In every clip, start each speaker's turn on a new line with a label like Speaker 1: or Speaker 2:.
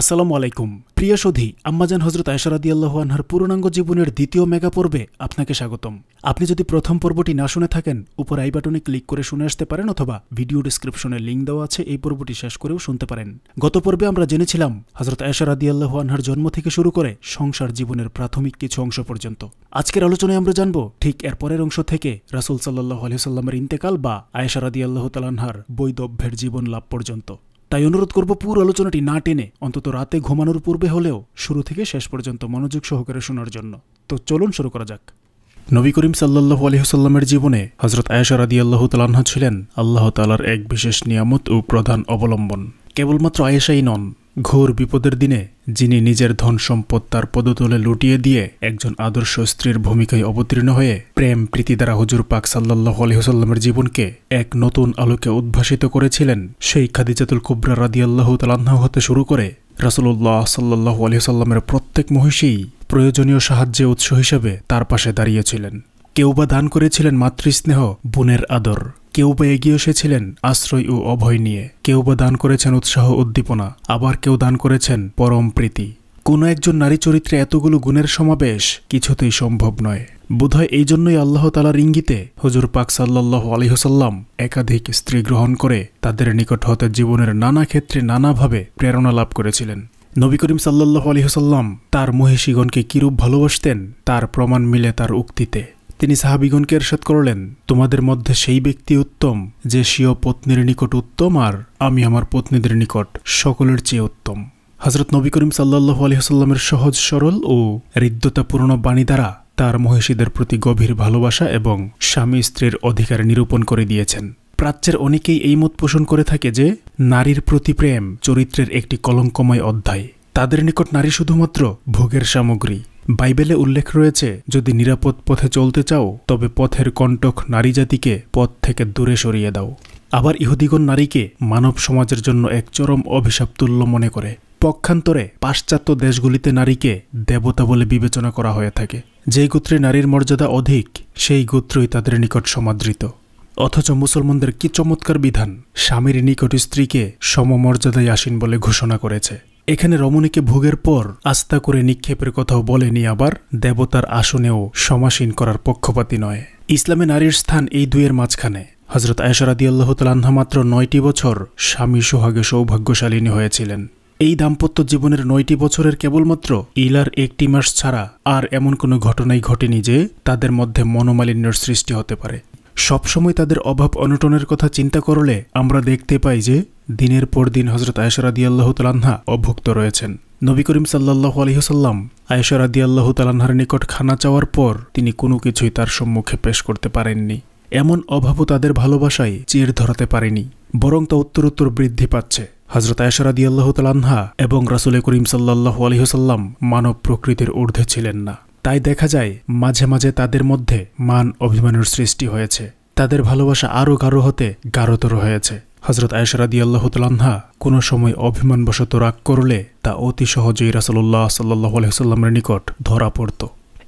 Speaker 1: আসসালামু আলাইকুম প্রিয় সোধি আম্মাজান হজরত আয়সারাদি আল্লাহ আনহার পূর্ণাঙ্গ জীবনের দ্বিতীয় মেগা পর্বে আপনাকে স্বাগতম আপনি যদি প্রথম পর্বটি না শুনে থাকেন উপর আই বাটনে ক্লিক করে শুনে আসতে পারেন অথবা ভিডিও ডিসক্রিপশনে লিঙ্ক দেওয়া আছে এই পর্বটি শেষ করেও শুনতে পারেন গত পর্বে আমরা জেনেছিলাম হজরত আয়সারাদি আল্লাহ আনহার জন্ম থেকে শুরু করে সংসার জীবনের প্রাথমিক কিছু অংশ পর্যন্ত আজকের আলোচনায় আমরা জানব ঠিক এর পরের অংশ থেকে রাসুল সাল্লাহ আলহিসাল্লামের ইন্তেকাল বা আয়সারাদি আল্লাহ তালানহার বৈদভ্যের জীবন লাভ পর্যন্ত তাই অনুরোধ করব পুরো আলোচনাটি না টেনে অন্তত রাতে ঘুমানোর পূর্বে হলেও শুরু থেকে শেষ পর্যন্ত মনোযোগ সহকারে শোনার জন্য তো চলুন শুরু করা যাক নবী করিম সাল্লাহু আলহিহসাল্লামের জীবনে হজরত আয়েশা রাদি আল্লাহ তালাহা ছিলেন আল্লাহ তালার এক বিশেষ নিয়ামত ও প্রধান অবলম্বন কেবলমাত্র আয়েশাই নন ঘোর বিপদের দিনে যিনি নিজের ধন সম্পদ তার পদতলে লুটিয়ে দিয়ে একজন আদর্শ স্ত্রীর ভূমিকায় অবতীর্ণ হয়ে প্রেম প্রীতি দ্বারা হুজুর পাক সাল্লাহ আলহিহসাল্লামের জীবনকে এক নতুন আলোকে উদ্ভাসিত করেছিলেন সেই খাদিজাতুল কুবরা রাদিয়াল্লাহ তালান্না হতে শুরু করে রাসুল্লাহ সাল্লাহ আলহিহসাল্লামের প্রত্যেক মহিষেই প্রয়োজনীয় সাহায্যে উৎস হিসেবে তার পাশে দাঁড়িয়েছিলেন কেউ বা দান করেছিলেন মাতৃস্নেহ বোনের আদর কেউ বা এগিয়ে এসেছিলেন আশ্রয় ও অভয় নিয়ে কেউ বা দান করেছেন উৎসাহ উদ্দীপনা আবার কেউ দান করেছেন পরম প্রীতি কোনো একজন নারী চরিত্রে এতগুলো গুণের সমাবেশ কিছুতেই সম্ভব নয় বোধহয় এই জন্যই আল্লাহ তালার ইঙ্গিতে হজুর পাক সাল্লাহ আলিহসাল্লাম একাধিক স্ত্রী গ্রহণ করে তাদের নিকট হতে জীবনের নানা ক্ষেত্রে নানাভাবে প্রেরণা লাভ করেছিলেন নবী করিম সাল্লাহ আলিহসাল্লাম তার মহিষীগণকে কিরূপ ভালোবাসতেন তার প্রমাণ মিলে তার উক্তিতে তিনি সাহাবিগণকে এরশাদ করলেন তোমাদের মধ্যে সেই ব্যক্তি উত্তম যে স্বীয় পত্নীর নিকট উত্তম আর আমি আমার পত্নীদের নিকট সকলের চেয়ে উত্তম হজরত নবী করিম সাল্লাহ আলহিহাস্লামের সহজ সরল ও হৃদ্যতাপূর্ণ বাণী দ্বারা তার মহিষীদের প্রতি গভীর ভালোবাসা এবং স্বামী স্ত্রীর অধিকার নিরূপণ করে দিয়েছেন প্রাচ্যের অনেকেই এই মত পোষণ করে থাকে যে নারীর প্রতি প্রেম চরিত্রের একটি কলঙ্কময় অধ্যায় তাদের নিকট নারী শুধুমাত্র ভোগের সামগ্রী বাইবেলে উল্লেখ রয়েছে যদি নিরাপদ পথে চলতে চাও তবে পথের কণ্টক নারী জাতিকে পথ থেকে দূরে সরিয়ে দাও আবার ইহুদিগণ নারীকে মানব সমাজের জন্য এক চরম অভিশাপতুল্য মনে করে পক্ষান্তরে পাশ্চাত্য দেশগুলিতে নারীকে দেবতা বলে বিবেচনা করা হয়ে থাকে যেই গোত্রে নারীর মর্যাদা অধিক সেই গোত্রই তাদের নিকট সমাদৃত অথচ মুসলমানদের কি চমৎকার বিধান স্বামীর নিকট স্ত্রীকে সমমর্যাদায় আসীন বলে ঘোষণা করেছে এখানে রমণীকে ভোগের পর আস্থা করে নিক্ষেপের কথাও বলেনি আবার দেবতার আসনেও সমাসীন করার পক্ষপাতী নয় ইসলামে নারীর স্থান এই দুয়ের মাঝখানে হজরত আয়সরাদি আল্লাহ মাত্র নয়টি বছর স্বামী সোহাগে সৌভাগ্যশালিনী হয়েছিলেন এই দাম্পত্য জীবনের নয়টি বছরের কেবলমাত্র ইলার একটি মাস ছাড়া আর এমন কোনো ঘটনাই ঘটেনি যে তাদের মধ্যে মনোমালিন্যর সৃষ্টি হতে পারে সবসময় তাদের অভাব অনটনের কথা চিন্তা করলে আমরা দেখতে পাই যে দিনের পর দিন হজরত আয়সরাদি আল্লাহ তালান্না অভুক্ত রয়েছেন নবী করিম সাল্লাহ আলহিহসাল্লাম আয়সরাদি আল্লাহ তালান্নার নিকট খানা চাওয়ার পর তিনি কোনো কিছুই তার সম্মুখে পেশ করতে পারেননি এমন অভাবও তাদের ভালোবাসায় চির ধরাতে পারেনি বরং তা উত্তরোত্তর বৃদ্ধি পাচ্ছে হজরত আয়সরাদি আল্লাহ তালান্না এবং রাসুলে করিম সাল্লাহ আলহিহসাল্লাম মানব প্রকৃতির ঊর্ধ্বে ছিলেন না তাই দেখা যায় মাঝে মাঝে তাদের মধ্যে মান অভিমানের সৃষ্টি হয়েছে তাদের ভালোবাসা আরও গাঢ় হতে গাঢ়তর হয়েছে হজরত আয়েশ রাদিয়াল্লাহ তালাহা কোনো সময় অভিমানবশত রাগ করলে তা অতি সহজেই রাসলল্লাহ সাল্লাহ আলহিহ্লামের নিকট ধরা পড়ত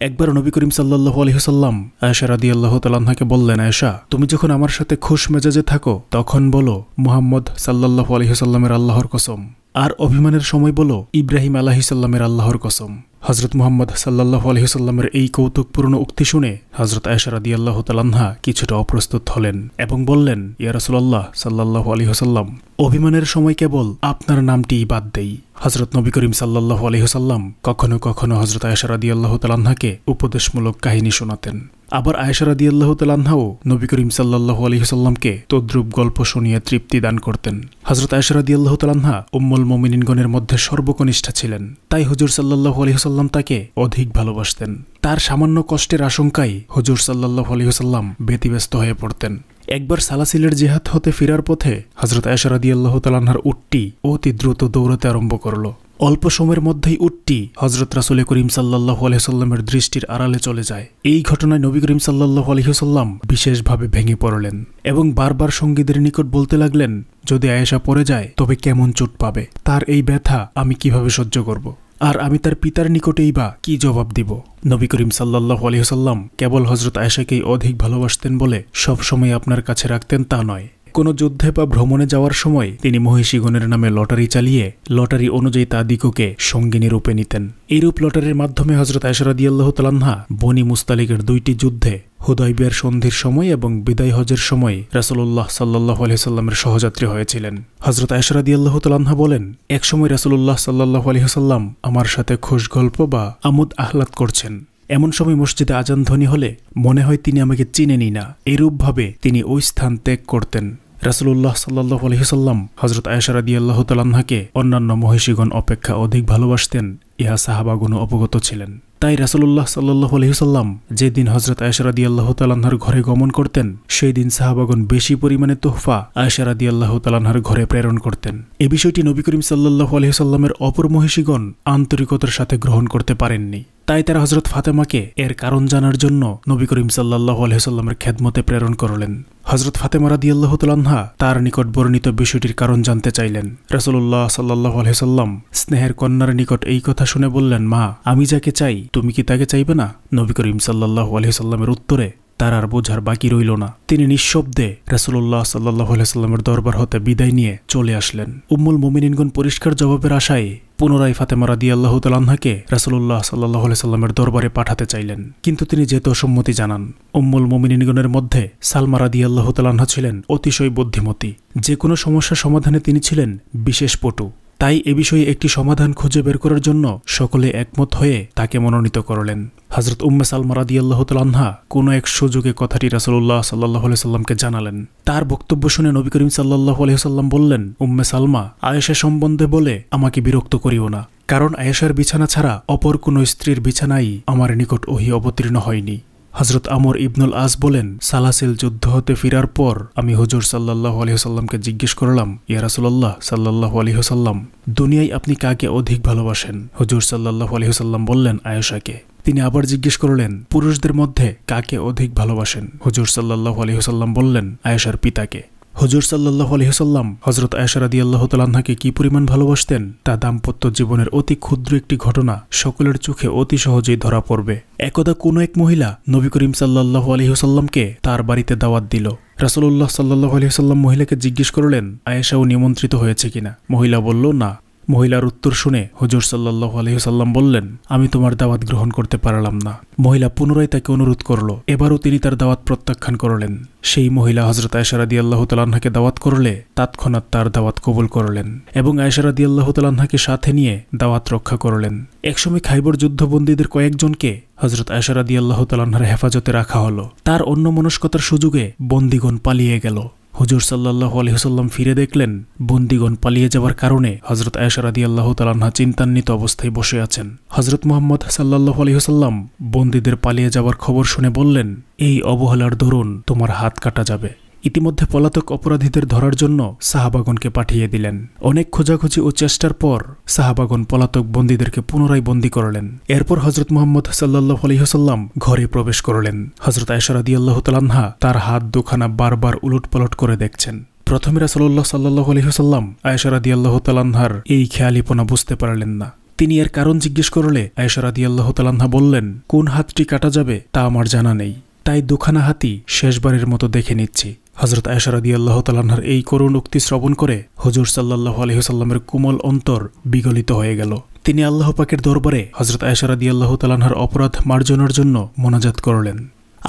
Speaker 1: একবার নবী করিম সাল্লাহ আলহিহ্লাম আয়েশা রাদি আল্লাহ তালাহাকে বললেন আয়েশা তুমি যখন আমার সাথে খুশ মেজাজে থাকো তখন বলো মোহাম্মদ সাল্লাহ আলহিহ্লামের আল্লাহর কসম আর অভিমানের সময় বলো ইব্রাহিম আলাহিসাল্লামের আল্লাহর কসম হজরত মোহাম্মদ সাল্লাহ আলহিসাল্লামের এই কৌতুকপূর্ণ উক্তি শুনে হজরত আয়সারাদি আল্লাহ তালান্হা কিছুটা অপ্রস্তুত হলেন এবং বললেন ইয়ারসুল্লাহ সাল্লাহ আলহিহসাল্লাম অভিমানের সময় কেবল আপনার নামটিই বাদ দেই হজরত নবী করিম সাল্লাহ আলহিহসাল্লাম কখনো কখনো হজরত আয়সারাদি আল্লাহ তাল্নাকে উপদেশমূলক কাহিনী শোনাতেন আবার আয়েশা আল্লাহ তালাহাও নবী করিম সাল্লাহ আলহিহাল্লামকে তদ্রুপ গল্প শুনিয়ে তৃপ্তি দান করতেন হজরত আয়েশা আল্লাহ তালাহা উম্মুল মমিনিনগণের মধ্যে সর্বকনিষ্ঠা ছিলেন তাই হুজুর সাল্লাহ আলহিহাল্লাম তাকে অধিক ভালোবাসতেন তার সামান্য কষ্টের আশঙ্কায় হজুর সাল্লাহ আলহিহাল্লাম ব্যতিব্যস্ত হয়ে পড়তেন একবার সালাসিলের জেহাদ হতে ফেরার পথে হজরত রাদি আল্লাহ তালাহার উটটি অতি দ্রুত দৌড়াতে আরম্ভ করল অল্প সময়ের মধ্যেই উঠটি হজরত রাসুল করিম সাল্লাহ আলহিহ্লামের দৃষ্টির আড়ালে চলে যায় এই ঘটনায় নবী করিম সাল্লাহ আলহিহ্লাম বিশেষভাবে ভেঙে পড়লেন এবং বারবার সঙ্গীদের নিকট বলতে লাগলেন যদি আয়েশা পড়ে যায় তবে কেমন চোট পাবে তার এই ব্যথা আমি কিভাবে সহ্য করব আর আমি তার পিতার নিকটেই বা কি জবাব দিব নবী করিম সাল্লাহ আলহিহ্লাম কেবল হজরত আয়েশাকেই অধিক ভালোবাসতেন বলে সবসময় আপনার কাছে রাখতেন তা নয় কোনো যুদ্ধে বা ভ্রমণে যাওয়ার সময় তিনি মহিষীগণের নামে লটারি চালিয়ে লটারি অনুযায়ী তাদিগকে সঙ্গিনী রূপে নিতেন এরূপ লটারির মাধ্যমে হজরত আল্লাহ তালান্না বনি মুস্তালিকের দুইটি যুদ্ধে হুদয়বিয়ার সন্ধির সময় এবং বিদায় হজের সময় রাসুল্লাহ সাল্লাহ আলহিহাল্লামের সহযাত্রী হয়েছিলেন হজরত আয়সরাদি আল্লাহ তালাহা বলেন একসময় রাসুল্লাহ সাল্লাহ আলহিহাল্লাম আমার সাথে খোশ গল্প বা আমোদ আহ্লাদ করছেন এমন সময় মসজিদে আজান ধ্বনি হলে মনে হয় তিনি আমাকে চিনেনি না এরূপভাবে তিনি ওই স্থান ত্যাগ করতেন রাসুল্লাহ সাল্লাহ আলহিসাল্লাম হজরত আয়সারাদি আল্লাহ তালাহাকে অন্যান্য মহিষীগণ অপেক্ষা অধিক ভালোবাসতেন ইহা সাহাবাগুনও অবগত ছিলেন তাই রাসুল্লাহ সাল্লাহ আলহিসাল্লাম যেদিন হজরত আয়সারাদি আল্লাহ তালাহার ঘরে গমন করতেন সেই দিন সাহাবাগুন বেশি পরিমাণে তোহফা আয়সারাদি আল্লাহ তালাহার ঘরে প্রেরণ করতেন এ বিষয়টি নবী করিম সাল্লাহ আলহিসাল্লামের অপর মহিষীগণ আন্তরিকতার সাথে গ্রহণ করতে পারেননি তাই তারা হজরত ফাতেমাকে এর কারণ জানার জন্য নবী করিম সাল্লাহ আলহিহাল্লামের খেদমতে প্রেরণ করলেন হজরত ফাতেমা রাদিয়াল্লাহ তুলান্হা তার নিকট বর্ণিত বিষয়টির কারণ জানতে চাইলেন রসুল্লাহ সাল্লাহ আলহিহাল্লাম স্নেহের কন্যার নিকট এই কথা শুনে বললেন মা আমি যাকে চাই তুমি কি তাকে চাইবে না নবী করিম সাল্লাহ আলহিহাল্লামের উত্তরে তার আর বোঝার বাকি রইল না তিনি নিঃশব্দে রাসুল্লাহ সাল্লাহ সাল্লামের দরবার হতে বিদায় নিয়ে চলে আসলেন উম্মুল মোমিনগণ পরিষ্কার জবাবের আশায় পুনরায় ফাতেমা রাদি আল্লাহ তালাহাকে রাসুল্লাহ সাল্লাহ সাল্লামের দরবারে পাঠাতে চাইলেন কিন্তু তিনি যেহেতু অসম্মতি জানান উম্মুল মোমিনীগণের মধ্যে সালমা রাদি আল্লাহ তালাহা ছিলেন অতিশয় বুদ্ধিমতী যে কোনো সমস্যা সমাধানে তিনি ছিলেন বিশেষ পটু তাই এ বিষয়ে একটি সমাধান খুঁজে বের করার জন্য সকলে একমত হয়ে তাকে মনোনীত করলেন হজরত উম্মে সালমা রাদিয়াল্লাহতালহা কোনো এক সুযোগে কথাটি রাসুল্লাহ সাল্লাহ সাল্লামকে জানালেন তার বক্তব্য শুনে নবী করিম সাল্লাহ আলহিহাল্লাম বললেন উম্মে সালমা আয়েশা সম্বন্ধে বলে আমাকে বিরক্ত করিও না কারণ আয়েশার বিছানা ছাড়া অপর কোনো স্ত্রীর বিছানাই আমার নিকট ওহি অবতীর্ণ হয়নি হজরত আমর ইবনুল আস বলেন সালাসিল যুদ্ধ হতে ফিরার পর আমি হুজুর সাল্লাহ আলহিহসাল্লামকে জিজ্ঞেস করলাম ইয়ারাসুল্লাহ সাল্লাহ আলহিহসাল্লাম দুনিয়ায় আপনি কাকে অধিক ভালোবাসেন হুজুর সাল্লাহ আলহিহসাল্লাম বললেন আয়সাকে তিনি আবার জিজ্ঞেস করলেন পুরুষদের মধ্যে কাকে অধিক ভালোবাসেন হুজুর সাল্লাহ আলহিহসাল্লাম বললেন আয়েশার পিতাকে হজুর সাল্লাহ আলহিহসাল্লাম হজরত আয়সারাদি আল্লাহ তালাহাকে কি পরিমাণ ভালোবাসতেন তা দাম্পত্য জীবনের অতি ক্ষুদ্র একটি ঘটনা সকলের চোখে অতি সহজেই ধরা পড়বে একদা কোনো এক মহিলা নবী করিম সাল্লাহ আলহিহসাল্লামকে তার বাড়িতে দাওয়াত দিল রাসুল্লাহ সাল্লাহ আলহিহসাল্লাম মহিলাকে জিজ্ঞেস করলেন আয়েশাও নিমন্ত্রিত হয়েছে কিনা মহিলা বলল না মহিলার উত্তর শুনে হজর সাল্লাহ আলহিহসাল্লাম বললেন আমি তোমার দাওয়াত গ্রহণ করতে পারলাম না মহিলা পুনরায় তাকে অনুরোধ করল এবারও তিনি তার দাওয়াত প্রত্যাখ্যান করলেন সেই মহিলা হজরত আয়সারাদি আল্লাহ তালাহাকে দাওয়াত করলে তৎক্ষণাৎ তার দাওয়াত কবুল করলেন এবং আয়সারাদি আল্লাহ তালাহাকে সাথে নিয়ে দাওয়াত রক্ষা করলেন একসময় খাইবর যুদ্ধবন্দীদের কয়েকজনকে হজরত আয়সারাদি আল্লাহ তালাহার হেফাজতে রাখা হলো তার অন্যমনস্কতার সুযোগে বন্দীগণ পালিয়ে গেল হুজুর সাল্লাহ আলহিহসাল্লাম ফিরে দেখলেন বন্দিগণ পালিয়ে যাওয়ার কারণে হজরত আয়সারাদি আল্লাহ তালান্না চিন্তান্বিত অবস্থায় বসে আছেন হজরত মোহাম্মদ সাল্লাহ আলহিহসাল্লাম বন্দীদের পালিয়ে যাওয়ার খবর শুনে বললেন এই অবহেলার দরুন তোমার হাত কাটা যাবে ইতিমধ্যে পলাতক অপরাধীদের ধরার জন্য সাহাবাগনকে পাঠিয়ে দিলেন অনেক খোঁজাখুঁজি ও চেষ্টার পর সাহাবাগন পলাতক বন্দীদেরকে পুনরায় বন্দী করলেন এরপর হজরত মোহাম্মদ সাল্লাহ আলহিহসাল্লাম ঘরে প্রবেশ করলেন হজরত আয়সারাদি আল্লাহ তালান্হা তার হাত দুখানা বারবার উলট করে দেখছেন প্রথমে রাসল্লাহ সাল্লাহ আলহিহসাল্লাম আয়সারাদি আল্লাহ তালান্হার এই খেয়ালিপনা বুঝতে পারলেন না তিনি এর কারণ জিজ্ঞেস করলে আয়সারাদি আল্লাহ তালান্হা বললেন কোন হাতটি কাটা যাবে তা আমার জানা নেই তাই দুখানা হাতি শেষবারের মতো দেখে নিচ্ছি হজরত আয়সা আল্লাহ তালাহার এই করুণ উক্তি শ্রবণ করে হজুর সাল্লাহ আলহিহসাল্লামের কোমল অন্তর বিগলিত হয়ে গেল তিনি আল্লাহ পাকের দরবারে হজরত আয়সা আল্লাহ তালাহার অপরাধ মার্জনার জন্য মোনাজাত করলেন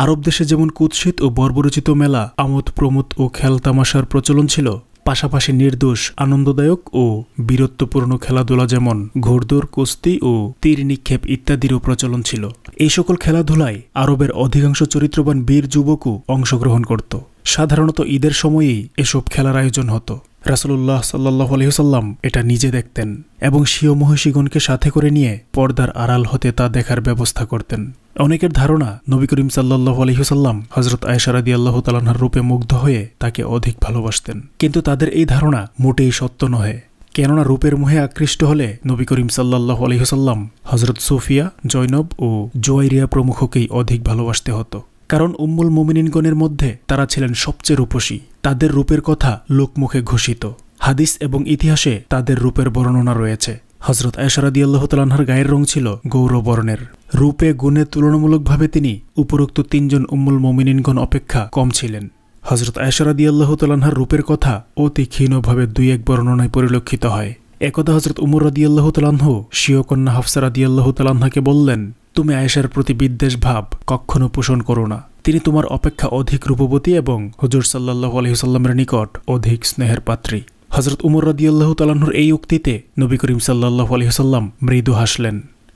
Speaker 1: আরব দেশে যেমন কুৎসিত ও বর্বরচিত মেলা আমোদ প্রমোদ ও খেলতামাশার প্রচলন ছিল পাশাপাশি নির্দোষ আনন্দদায়ক ও বীরত্বপূর্ণ খেলাধুলা যেমন ঘোরদোর কুস্তি ও তীর নিক্ষেপ ইত্যাদিরও প্রচলন ছিল এই সকল খেলাধুলায় আরবের অধিকাংশ চরিত্রবান বীর যুবকও অংশগ্রহণ করত সাধারণত ঈদের সময়েই এসব খেলার আয়োজন হতো রাসুল্লাহ সাল্লাহ আলহিহসাল্লাম এটা নিজে দেখতেন এবং স্বীয় মহিষীগণকে সাথে করে নিয়ে পর্দার আড়াল হতে তা দেখার ব্যবস্থা করতেন অনেকের ধারণা নবী করিম সাল্লাহ আলহিহসাল্লাম হজরত আয়সারাদি আল্লাহ তালাহার রূপে মুগ্ধ হয়ে তাকে অধিক ভালোবাসতেন কিন্তু তাদের এই ধারণা মোটেই সত্য নহে কেননা রূপের মুহে আকৃষ্ট হলে নবী করিম সাল্লাহ আলহিহসাল্লাম হজরত সোফিয়া জৈনব ও জোয়াইরিয়া প্রমুখকেই অধিক ভালোবাসতে হতো কারণ উম্মুল মুমিনিনগণের মধ্যে তারা ছিলেন সবচেয়ে রূপসী তাদের রূপের কথা লোকমুখে ঘোষিত হাদিস এবং ইতিহাসে তাদের রূপের বর্ণনা রয়েছে হজরত আয়সারাদি আল্লাহতালাহার গায়ের রং ছিল গৌরবর্ণের রূপে গুণে তুলনামূলকভাবে তিনি উপরোক্ত তিনজন উম্মুল মমিনিনগণ অপেক্ষা কম ছিলেন হজরত আয়সারাদি আল্লাহতালাহার রূপের কথা অতি ক্ষীণভাবে দুই এক বর্ণনায় পরিলক্ষিত হয় একদা হজরত উমর রাদি আল্লাহতালাহ স্বীয় কন্যা হাফসারাদি তালাহাকে বললেন তুমি আয়েশার প্রতি বিদ্বেষ ভাব কখনো পোষণ করো না তিনি তোমার অপেক্ষা অধিক রূপবতী এবং হজুর সাল্লাহ আলহিসাল্লামের নিকট অধিক স্নেহের পাত্রী হজরত উমর রদিয়াল্লাহ তালাহুর এই উক্তিতে নবী করিম সাল্লাহ আলহিহাল্লাম মৃদু হাসলেন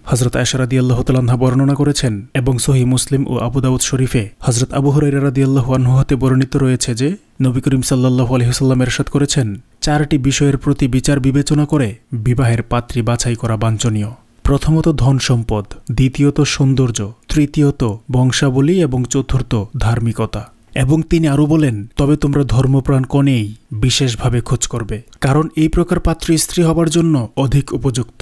Speaker 1: হজরত আয়সারাদি আল্লাহ তালাহা বর্ণনা করেছেন এবং সহি মুসলিম ও আবুদাউদ শরীফে হজরত আবু হরাইরাদি আল্লাহ হতে বর্ণিত রয়েছে যে নবী করিম সাল্লাহ আলহিহাল্লাম এরশাদ করেছেন চারটি বিষয়ের প্রতি বিচার বিবেচনা করে বিবাহের পাত্রী বাছাই করা বাঞ্ছনীয় প্রথমত ধন সম্পদ দ্বিতীয়ত সৌন্দর্য তৃতীয়ত বংশাবলী এবং চতুর্থ ধার্মিকতা এবং তিনি আরও বলেন তবে তোমরা ধর্মপ্রাণ কনেই বিশেষভাবে খোঁজ করবে কারণ এই প্রকার পাত্র স্ত্রী হবার জন্য অধিক উপযুক্ত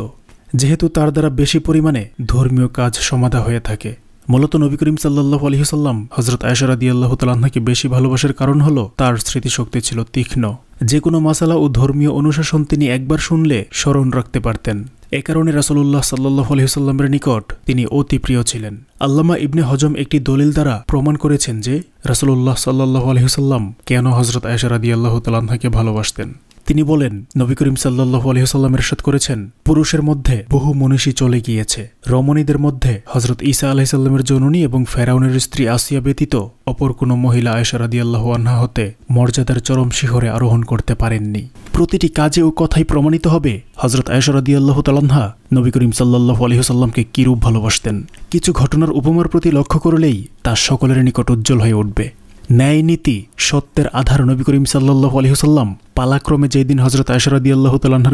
Speaker 1: যেহেতু তার দ্বারা বেশি পরিমাণে ধর্মীয় কাজ সমাধা হয়ে থাকে মূলত নবী করিম সাল্লাহ সাল্লাম হজরত আয়সরাদি আল্লাহ তালাহাকে বেশি ভালোবাসার কারণ হল তার স্মৃতিশক্তি ছিল তীক্ষ্ণ যে কোনো মাসালা ও ধর্মীয় অনুশাসন তিনি একবার শুনলে স্মরণ রাখতে পারতেন এ কারণে রাসলুল্লাহ সাল্লাহ আলহিসাল্লামের নিকট তিনি অতি প্রিয় ছিলেন আল্লামা ইবনে হজম একটি দলিল দ্বারা প্রমাণ করেছেন যে রাসলুল্লাহ সাল্লাহ আলহিসাল্লাম কেন হজরত আয়সারাদি আল্লাহ তাল্লাহাকে ভালোবাসতেন তিনি বলেন নবী করিম সাল্লাহ আলহিহাল্লাম এরশাদ করেছেন পুরুষের মধ্যে বহু মনীষী চলে গিয়েছে রমণীদের মধ্যে হজরত ঈসা আলাহিসাল্লামের জননী এবং ফেরাউনের স্ত্রী আসিয়া ব্যতীত অপর কোনো মহিলা আয়েশা রাদিয়াল্লাহ আনহা হতে মর্যাদার চরম শিখরে আরোহণ করতে পারেননি প্রতিটি কাজে ও কথাই প্রমাণিত হবে হজরত আয়েশা রাদিয়াল্লাহ তালহা নবী করিম সাল্লাহ আলহিহাল্লামকে কিরূপ ভালোবাসতেন কিছু ঘটনার উপমার প্রতি লক্ষ্য করলেই তা সকলের নিকট উজ্জ্বল হয়ে উঠবে ন্যায় নীতি সত্যের আধার নবী করিম সাল্লাহ আলহিহসাল্লাম পালাক্রমে যেদিন হজরত আশরাদি আল্লাহ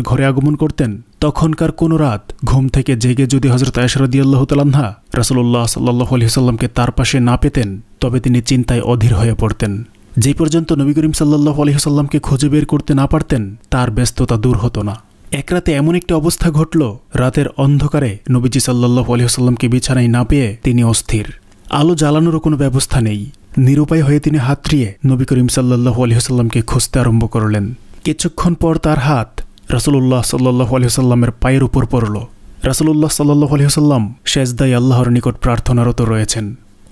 Speaker 1: ঘরে আগমন করতেন তখনকার কোনো রাত ঘুম থেকে জেগে যদি হজরত আশরাদি আল্লাহ তালাহা রাসুল্লাহ সাল্লাহ আলহিহসাল্লামকে তার পাশে না পেতেন তবে তিনি চিন্তায় অধীর হয়ে পড়তেন যে পর্যন্ত নবী করিম সাল্লাহ আলহিহসাল্লামকে খুঁজে বের করতে না পারতেন তার ব্যস্ততা দূর হতো না এক রাতে এমন একটি অবস্থা ঘটল রাতের অন্ধকারে নবীজি সাল্লাহ আলহিহসাল্লামকে বিছানায় না পেয়ে তিনি অস্থির আলো জ্বালানোরও কোনো ব্যবস্থা নেই নিরুপায় হয়ে তিনি হাত হাতড়িয়ে নবী করিম সাল্লাহু আলহিহাল্লামকে খুঁজতে আরম্ভ করলেন কিছুক্ষণ পর তার হাত রাসুলুল্লাহ সাল্লাহু আলহিহাল্লামের পায়ের উপর পড়ল রাসুলুল্লাহ সাল্লাহু আলহিহাল্লাম শেষদাই আল্লাহর নিকট প্রার্থনারত রয়েছেন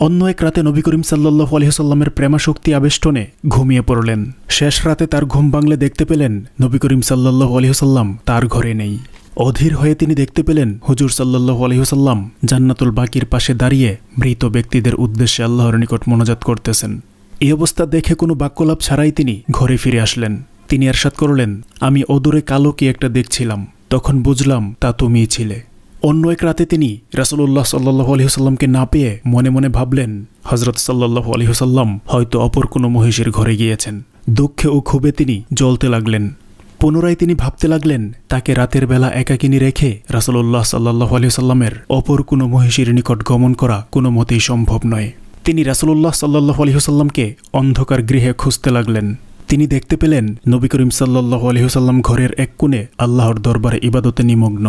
Speaker 1: অন্য এক রাতে নবী করিম সাল্লাহু আলহিহাল্লামের প্রেমাশক্তি আবেষ্টনে ঘুমিয়ে পড়লেন শেষ রাতে তার ঘুম বাংলে দেখতে পেলেন নবী করিম সাল্লাহু আলহিহাল্লাম তার ঘরে নেই অধীর হয়ে তিনি দেখতে পেলেন হুজুর সাল্লাহ আলহিহসাল্লাম জান্নাতুল বাকির পাশে দাঁড়িয়ে মৃত ব্যক্তিদের উদ্দেশ্যে আল্লাহর নিকট মনোজাত করতেছেন এই অবস্থা দেখে কোনো বাক্যলাপ ছাড়াই তিনি ঘরে ফিরে আসলেন তিনি এরশাদ করলেন আমি অদূরে কালো কি একটা দেখছিলাম তখন বুঝলাম তা তুমিই ছিলে অন্য এক রাতে তিনি রাসুল্লাহ সাল্লাহ আলহিহসাল্লামকে না পেয়ে মনে মনে ভাবলেন হজরত সাল্লাহ আলহিহসাল্লাম হয়তো অপর কোনো মহিষের ঘরে গিয়েছেন দুঃখে ও ক্ষোভে তিনি জ্বলতে লাগলেন পুনরায় তিনি ভাবতে লাগলেন তাকে রাতের বেলা একাকিনী রেখে রাসলুল্লাহ সাল্লাহ সাল্লামের অপর কোনো মহিষীর নিকট গমন করা কোনো মতেই সম্ভব নয় তিনি রাসলুল্লাহ সাল্লাহ আলিহসাল্লামকে অন্ধকার গৃহে খুঁজতে লাগলেন তিনি দেখতে পেলেন নবী করিম সাল্লাহ আলিহসাল্লাম ঘরের এক কোণে আল্লাহর দরবারে ইবাদতে নিমগ্ন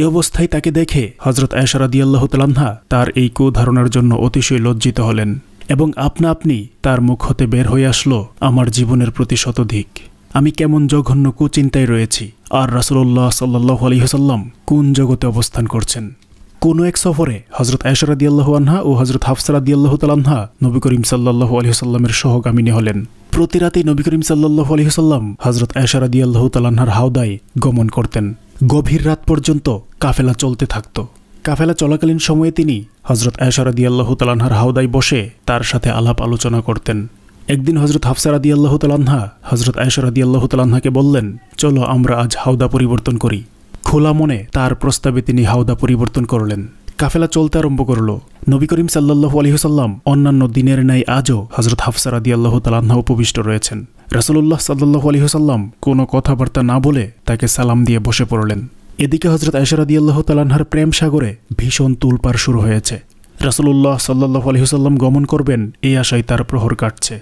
Speaker 1: এ অবস্থায় তাকে দেখে হজরত আয়সারাদিয়াল্লাহ তালান্না তার এই কুধারণার জন্য অতিশয় লজ্জিত হলেন এবং আপনা আপনি তার মুখ হতে বের হয়ে আসলো আমার জীবনের প্রতি শতধিক আমি কেমন জঘন্য কুচিন্তায় রয়েছি আর রাসুল্লাহ সাল্লাহ আলহিহসাল্লাম কোন জগতে অবস্থান করছেন কোনো এক সফরে হজরত আয়সরাদি আল্লাহ আনহা ও হজরত হাফসারাদি আল্লাহ তালানহা নবী করিম সাল্লাহ আলহিহসাল্লামের সহগামিনী হলেন প্রতি রাতে নবী করিম সাল্লাহ আলহিহসাল্লাম হজরত আয়সারাদি আল্লাহ তালানহার হাওদায় গমন করতেন গভীর রাত পর্যন্ত কাফেলা চলতে থাকত কাফেলা চলাকালীন সময়ে তিনি হজরত আয়সারাদি আল্লাহ তালানহার হাওদায় বসে তার সাথে আলাপ আলোচনা করতেন একদিন হজরত হাফসা রাদি আল্লাহ তালান্না হজরত আয়সা রাদি আল্লাহ তালান্নাকে বললেন চলো আমরা আজ হাওদা পরিবর্তন করি খোলা মনে তার প্রস্তাবে তিনি হাওদা পরিবর্তন করলেন কাফেলা চলতে আরম্ভ করল নবী করিম সাল্লাহু আলহিহসাল্লাম অন্যান্য দিনের ন্যায় আজও হজরত হাফসা রাদি আল্লাহ তালান্না উপবিষ্ট রয়েছেন রাসুল্লাহ সাল্লাহু আলহিহসাল্লাম কোনো কথাবার্তা না বলে তাকে সালাম দিয়ে বসে পড়লেন এদিকে হজরত আয়সা আদি আল্লাহ তালান্নার প্রেম সাগরে ভীষণ তুলপার শুরু হয়েছে রাসুল্লাহ সাল্লাহ আলহিহসাল্লাম গমন করবেন এই আশায় তার প্রহর কাটছে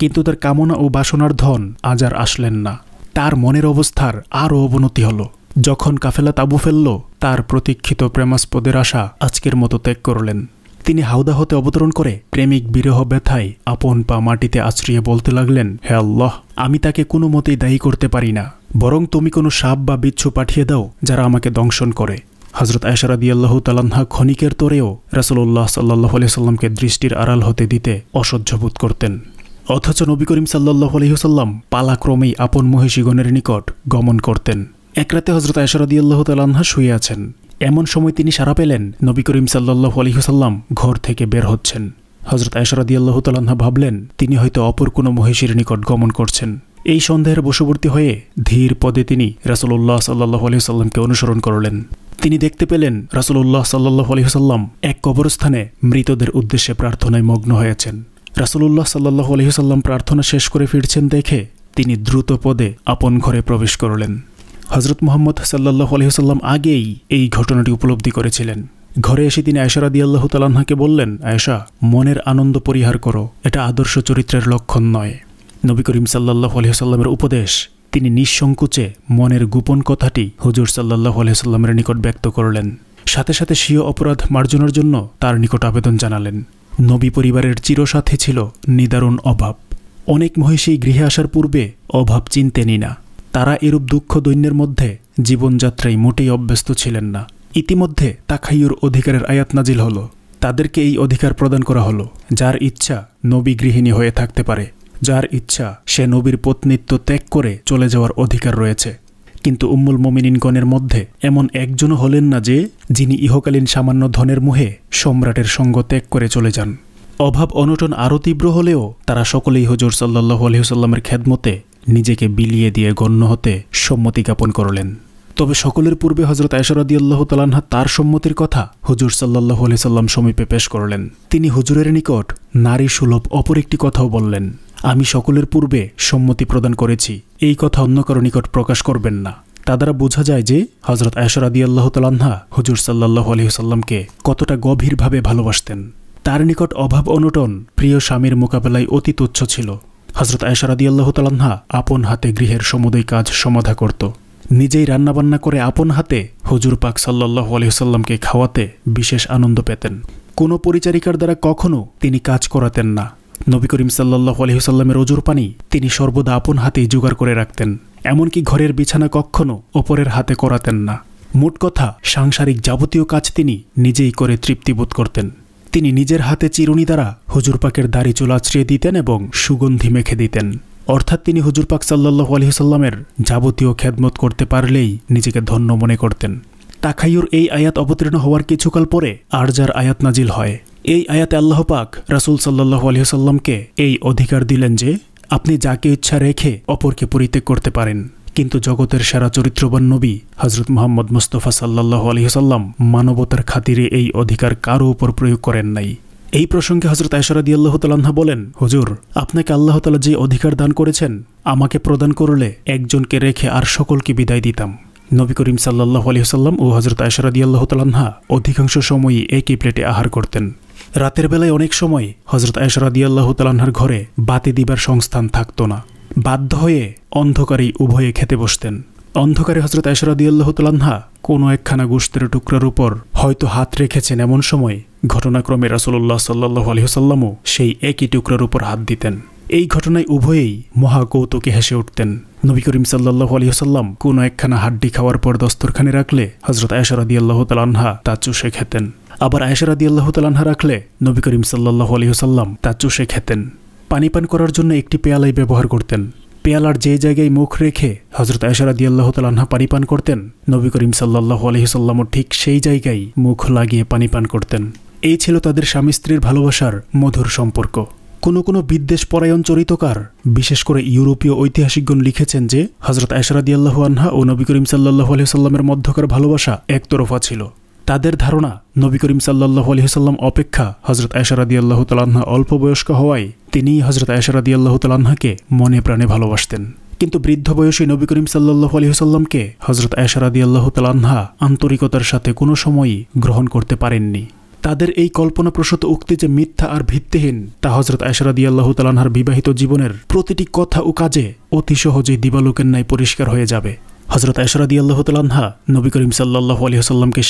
Speaker 1: কিন্তু তার কামনা ও বাসনার ধন আজ আর আসলেন না তার মনের অবস্থার আরও অবনতি হল যখন কাফেলা তাবু ফেলল তার প্রতীক্ষিত প্রেমাস্পদের আশা আজকের মতো ত্যাগ করলেন তিনি হাউদা হতে অবতরণ করে প্রেমিক বিরহ ব্যথায় আপন পা মাটিতে আশ্রিয়ে বলতে লাগলেন হে আল্লাহ আমি তাকে কোনো মতেই দায়ী করতে পারি না বরং তুমি কোনো সাপ বা বিচ্ছু পাঠিয়ে দাও যারা আমাকে দংশন করে হজরত আয়সারাদি আল্লাহ তালান্হা ক্ষণিকের তোরেও রাসুল্লাহ সাল্লাহ আলিয়া সাল্লামকে দৃষ্টির আড়াল হতে দিতে অসহ্যবোধ করতেন অথচ নবী করিম সাল্লাহ আলহিহসাল্লাম পালাক্রমেই আপন মহিষীগণের নিকট গমন করতেন এক রাতে হজরত আয়সরদিয়াল্লাহ তালাহা শুয়ে আছেন এমন সময় তিনি সারা পেলেন নবী করিম সাল্লাহ আলহিহসাল্লাম ঘর থেকে বের হচ্ছেন হজরত আয়সরদিয়াল্লাহ তালাহা ভাবলেন তিনি হয়তো অপর কোনো মহিষীর নিকট গমন করছেন এই সন্দেহের বশবর্তী হয়ে ধীর পদে তিনি রাসুল্লাহ সাল্লাহ আলহিহসাল্লামকে অনুসরণ করলেন তিনি দেখতে পেলেন রাসুল্লাহ সাল্লাহ আলহিহসাল্লাম এক কবরস্থানে মৃতদের উদ্দেশ্যে প্রার্থনায় মগ্ন হয়েছেন রাসুলুল্লাহ সাল্লাহ আলহিসাল্লাম প্রার্থনা শেষ করে ফিরছেন দেখে তিনি দ্রুত পদে আপন ঘরে প্রবেশ করলেন হজরত মোহাম্মদ সাল্লাহ আলহিহাল্লাম আগেই এই ঘটনাটি উপলব্ধি করেছিলেন ঘরে এসে তিনি রাদি আল্লাহ তালাহাকে বললেন আয়সা মনের আনন্দ পরিহার করো এটা আদর্শ চরিত্রের লক্ষণ নয় নবী করিম সাল্লাহ আলহিহাল্লামের উপদেশ তিনি নিঃসংকোচে মনের গোপন কথাটি হজুর সাল্লাহ আলহিহাল্লামের নিকট ব্যক্ত করলেন সাথে সাথে স্বীয় অপরাধ মার্জনের জন্য তার নিকট আবেদন জানালেন নবী পরিবারের চিরসাথে ছিল নিদারুণ অভাব অনেক মহিষী গৃহে আসার পূর্বে অভাব চিনতেনি না তারা এরূপ দুঃখ দৈন্যের মধ্যে জীবনযাত্রায় মোটেই অভ্যস্ত ছিলেন না ইতিমধ্যে তাখাইয়ুর অধিকারের আয়াত নাজিল হল তাদেরকে এই অধিকার প্রদান করা হলো যার ইচ্ছা নবী গৃহিণী হয়ে থাকতে পারে যার ইচ্ছা সে নবীর পত্নীত্ব ত্যাগ করে চলে যাওয়ার অধিকার রয়েছে কিন্তু উম্মুল মোমিনিনগণের মধ্যে এমন একজনও হলেন না যে যিনি ইহকালীন সামান্য ধনের মুহে সম্রাটের সঙ্গ ত্যাগ করে চলে যান অভাব অনটন আরও তীব্র হলেও তারা সকলেই হজুর সাল্লাহ আলহিউসাল্লামের খেদমতে নিজেকে বিলিয়ে দিয়ে গণ্য হতে সম্মতি জ্ঞাপন করলেন তবে সকলের পূর্বে হজরত আয়সরাদি তালানহা তার সম্মতির কথা হুজুর সাল্লাহ আলি সাল্লাম সমীপে পেশ করলেন তিনি হুজুরের নিকট নারী সুলভ অপর একটি কথাও বললেন আমি সকলের পূর্বে সম্মতি প্রদান করেছি এই কথা অন্য কারো নিকট প্রকাশ করবেন না তা দ্বারা বোঝা যায় যে হজরত আয়সরাদি আল্লাহ তালাহা হুজুর সাল্লাহ আলহিহসাল্লামকে কতটা গভীরভাবে ভালোবাসতেন তার নিকট অভাব অনটন প্রিয় স্বামীর মোকাবেলায় অতি তুচ্ছ ছিল হজরত আয়সারাদি আল্লাহ তালাহা আপন হাতে গৃহের সমুদয় কাজ সমাধা করত নিজেই রান্নাবান্না করে আপন হাতে হজুর পাক সাল্লাহ আলহিহসাল্লামকে খাওয়াতে বিশেষ আনন্দ পেতেন কোনো পরিচারিকার দ্বারা কখনও তিনি কাজ করাতেন না নবী করিম সাল্লাহ আলহিহসাল্লামের অজুর পানি তিনি সর্বদা আপন হাতেই জোগাড় করে রাখতেন এমনকি ঘরের বিছানা কক্ষণও ওপরের হাতে করাতেন না মোট কথা সাংসারিক যাবতীয় কাজ তিনি নিজেই করে তৃপ্তিবোধ করতেন তিনি নিজের হাতে চিরুনি দ্বারা হুজুর পাকের দাড়ি চুলা ছড়িয়ে দিতেন এবং সুগন্ধি মেখে দিতেন অর্থাৎ তিনি হুজুর পাক সাল্লাহ আলহিহসাল্লামের যাবতীয় খেদমত করতে পারলেই নিজেকে ধন্য মনে করতেন তাখাইয়ুর এই আয়াত অবতীর্ণ হওয়ার কিছুকাল পরে আরজার আয়াত নাজিল হয় এই আয়াতে আল্লাহ পাক রাসুল সাল্লাহ আলহিহাল্লামকে এই অধিকার দিলেন যে আপনি যাকে ইচ্ছা রেখে অপরকে পরিত্যাগ করতে পারেন কিন্তু জগতের সেরা চরিত্রবান নবী হজরত মোহাম্মদ মুস্তফা সাল্লাহ আলহিহাল্লাম মানবতার খাতিরে এই অধিকার কারও উপর প্রয়োগ করেন নাই এই প্রসঙ্গে হজরত আয়সারাদি আল্লাহ তালাহা বলেন হুজুর আপনাকে আল্লাহ তালা যে অধিকার দান করেছেন আমাকে প্রদান করলে একজনকে রেখে আর সকলকে বিদায় দিতাম নবী করিম সাল্লাহ আলহিহাল্লাম ও হজরত আয়সারাদি আল্লাহ তালাহা অধিকাংশ সময়ই একই প্লেটে আহার করতেন রাতের বেলায় অনেক সময় হজরত আয়সরাদিয়াল্লাহ তালাহার ঘরে বাতি দিবার সংস্থান থাকত না বাধ্য হয়ে অন্ধকারেই উভয়ে খেতে বসতেন অন্ধকারে হজরত আয়সরাদিয়াল্লাহ তালাহা কোনো একখানা গোস্তের টুকরার উপর হয়তো হাত রেখেছেন এমন সময় ঘটনাক্রমে রাসুল্লাহ সাল্লাহ আলহিহসাল্লামও সেই একই টুকরার উপর হাত দিতেন এই ঘটনায় উভয়েই মহাকৌতুকে হেসে উঠতেন নবী করিম সাল্লাহ আলহিহসাল্লাম কোনো একখানা হাড্ডি খাওয়ার পর দস্তরখানে রাখলে হজরত আয়সরাদিয়াল্লাহ তালাহা তা চুষে খেতেন আবার আয়সারাদি আল্লাহ তালানহা রাখলে নবী করিম সাল্লাহ আলহিহসাল্লাম তা চুষে খেতেন পানি পান করার জন্য একটি পেয়ালাই ব্যবহার করতেন পেয়ালার যে জায়গায় মুখ রেখে হজরত আয়সারাদি আল্লাহ তালানহা পানি পান করতেন নবী করিম সাল্লাহ আলহিহসাল্লামও ঠিক সেই জায়গায় মুখ লাগিয়ে পানি পান করতেন এই ছিল তাদের স্বামী স্ত্রীর ভালোবাসার মধুর সম্পর্ক কোনো কোনো বিদ্বেষ পরায়ণ চরিতকার বিশেষ করে ইউরোপীয় ঐতিহাসিকগণ লিখেছেন যে হজরত আয়সারাদি আল্লাহ আনহা ও নবী করিম সাল্লাহ আলহিহ মধ্যকার ভালোবাসা একতরফা ছিল তাদের ধারণা নবী করিম সাল্লাহ সাল্লাম অপেক্ষা হজরত আয়সারাদি আল্লাহ তালাহা অল্প বয়স্ক হওয়ায় তিনিই হজরত আয়সারাদি আল্লাহ তালাহাকে মনে প্রাণে ভালোবাসতেন কিন্তু বৃদ্ধ বয়সী নবী করিম সাল্লাহ সাল্লামকে হজরত আয়সারাদি আল্লাহ তালাহা আন্তরিকতার সাথে কোনো সময়ই গ্রহণ করতে পারেননি তাদের এই কল্পনাপ্রসূত উক্তি যে মিথ্যা আর ভিত্তিহীন তা হজরত আয়সারাদি আল্লাহ তালাহার বিবাহিত জীবনের প্রতিটি কথা ও কাজে অতি সহজেই দিবালোকের ন্যায় পরিষ্কার হয়ে যাবে হজরত আশরাদি আল্লাহতালহা নবী করিম সাল্লাহ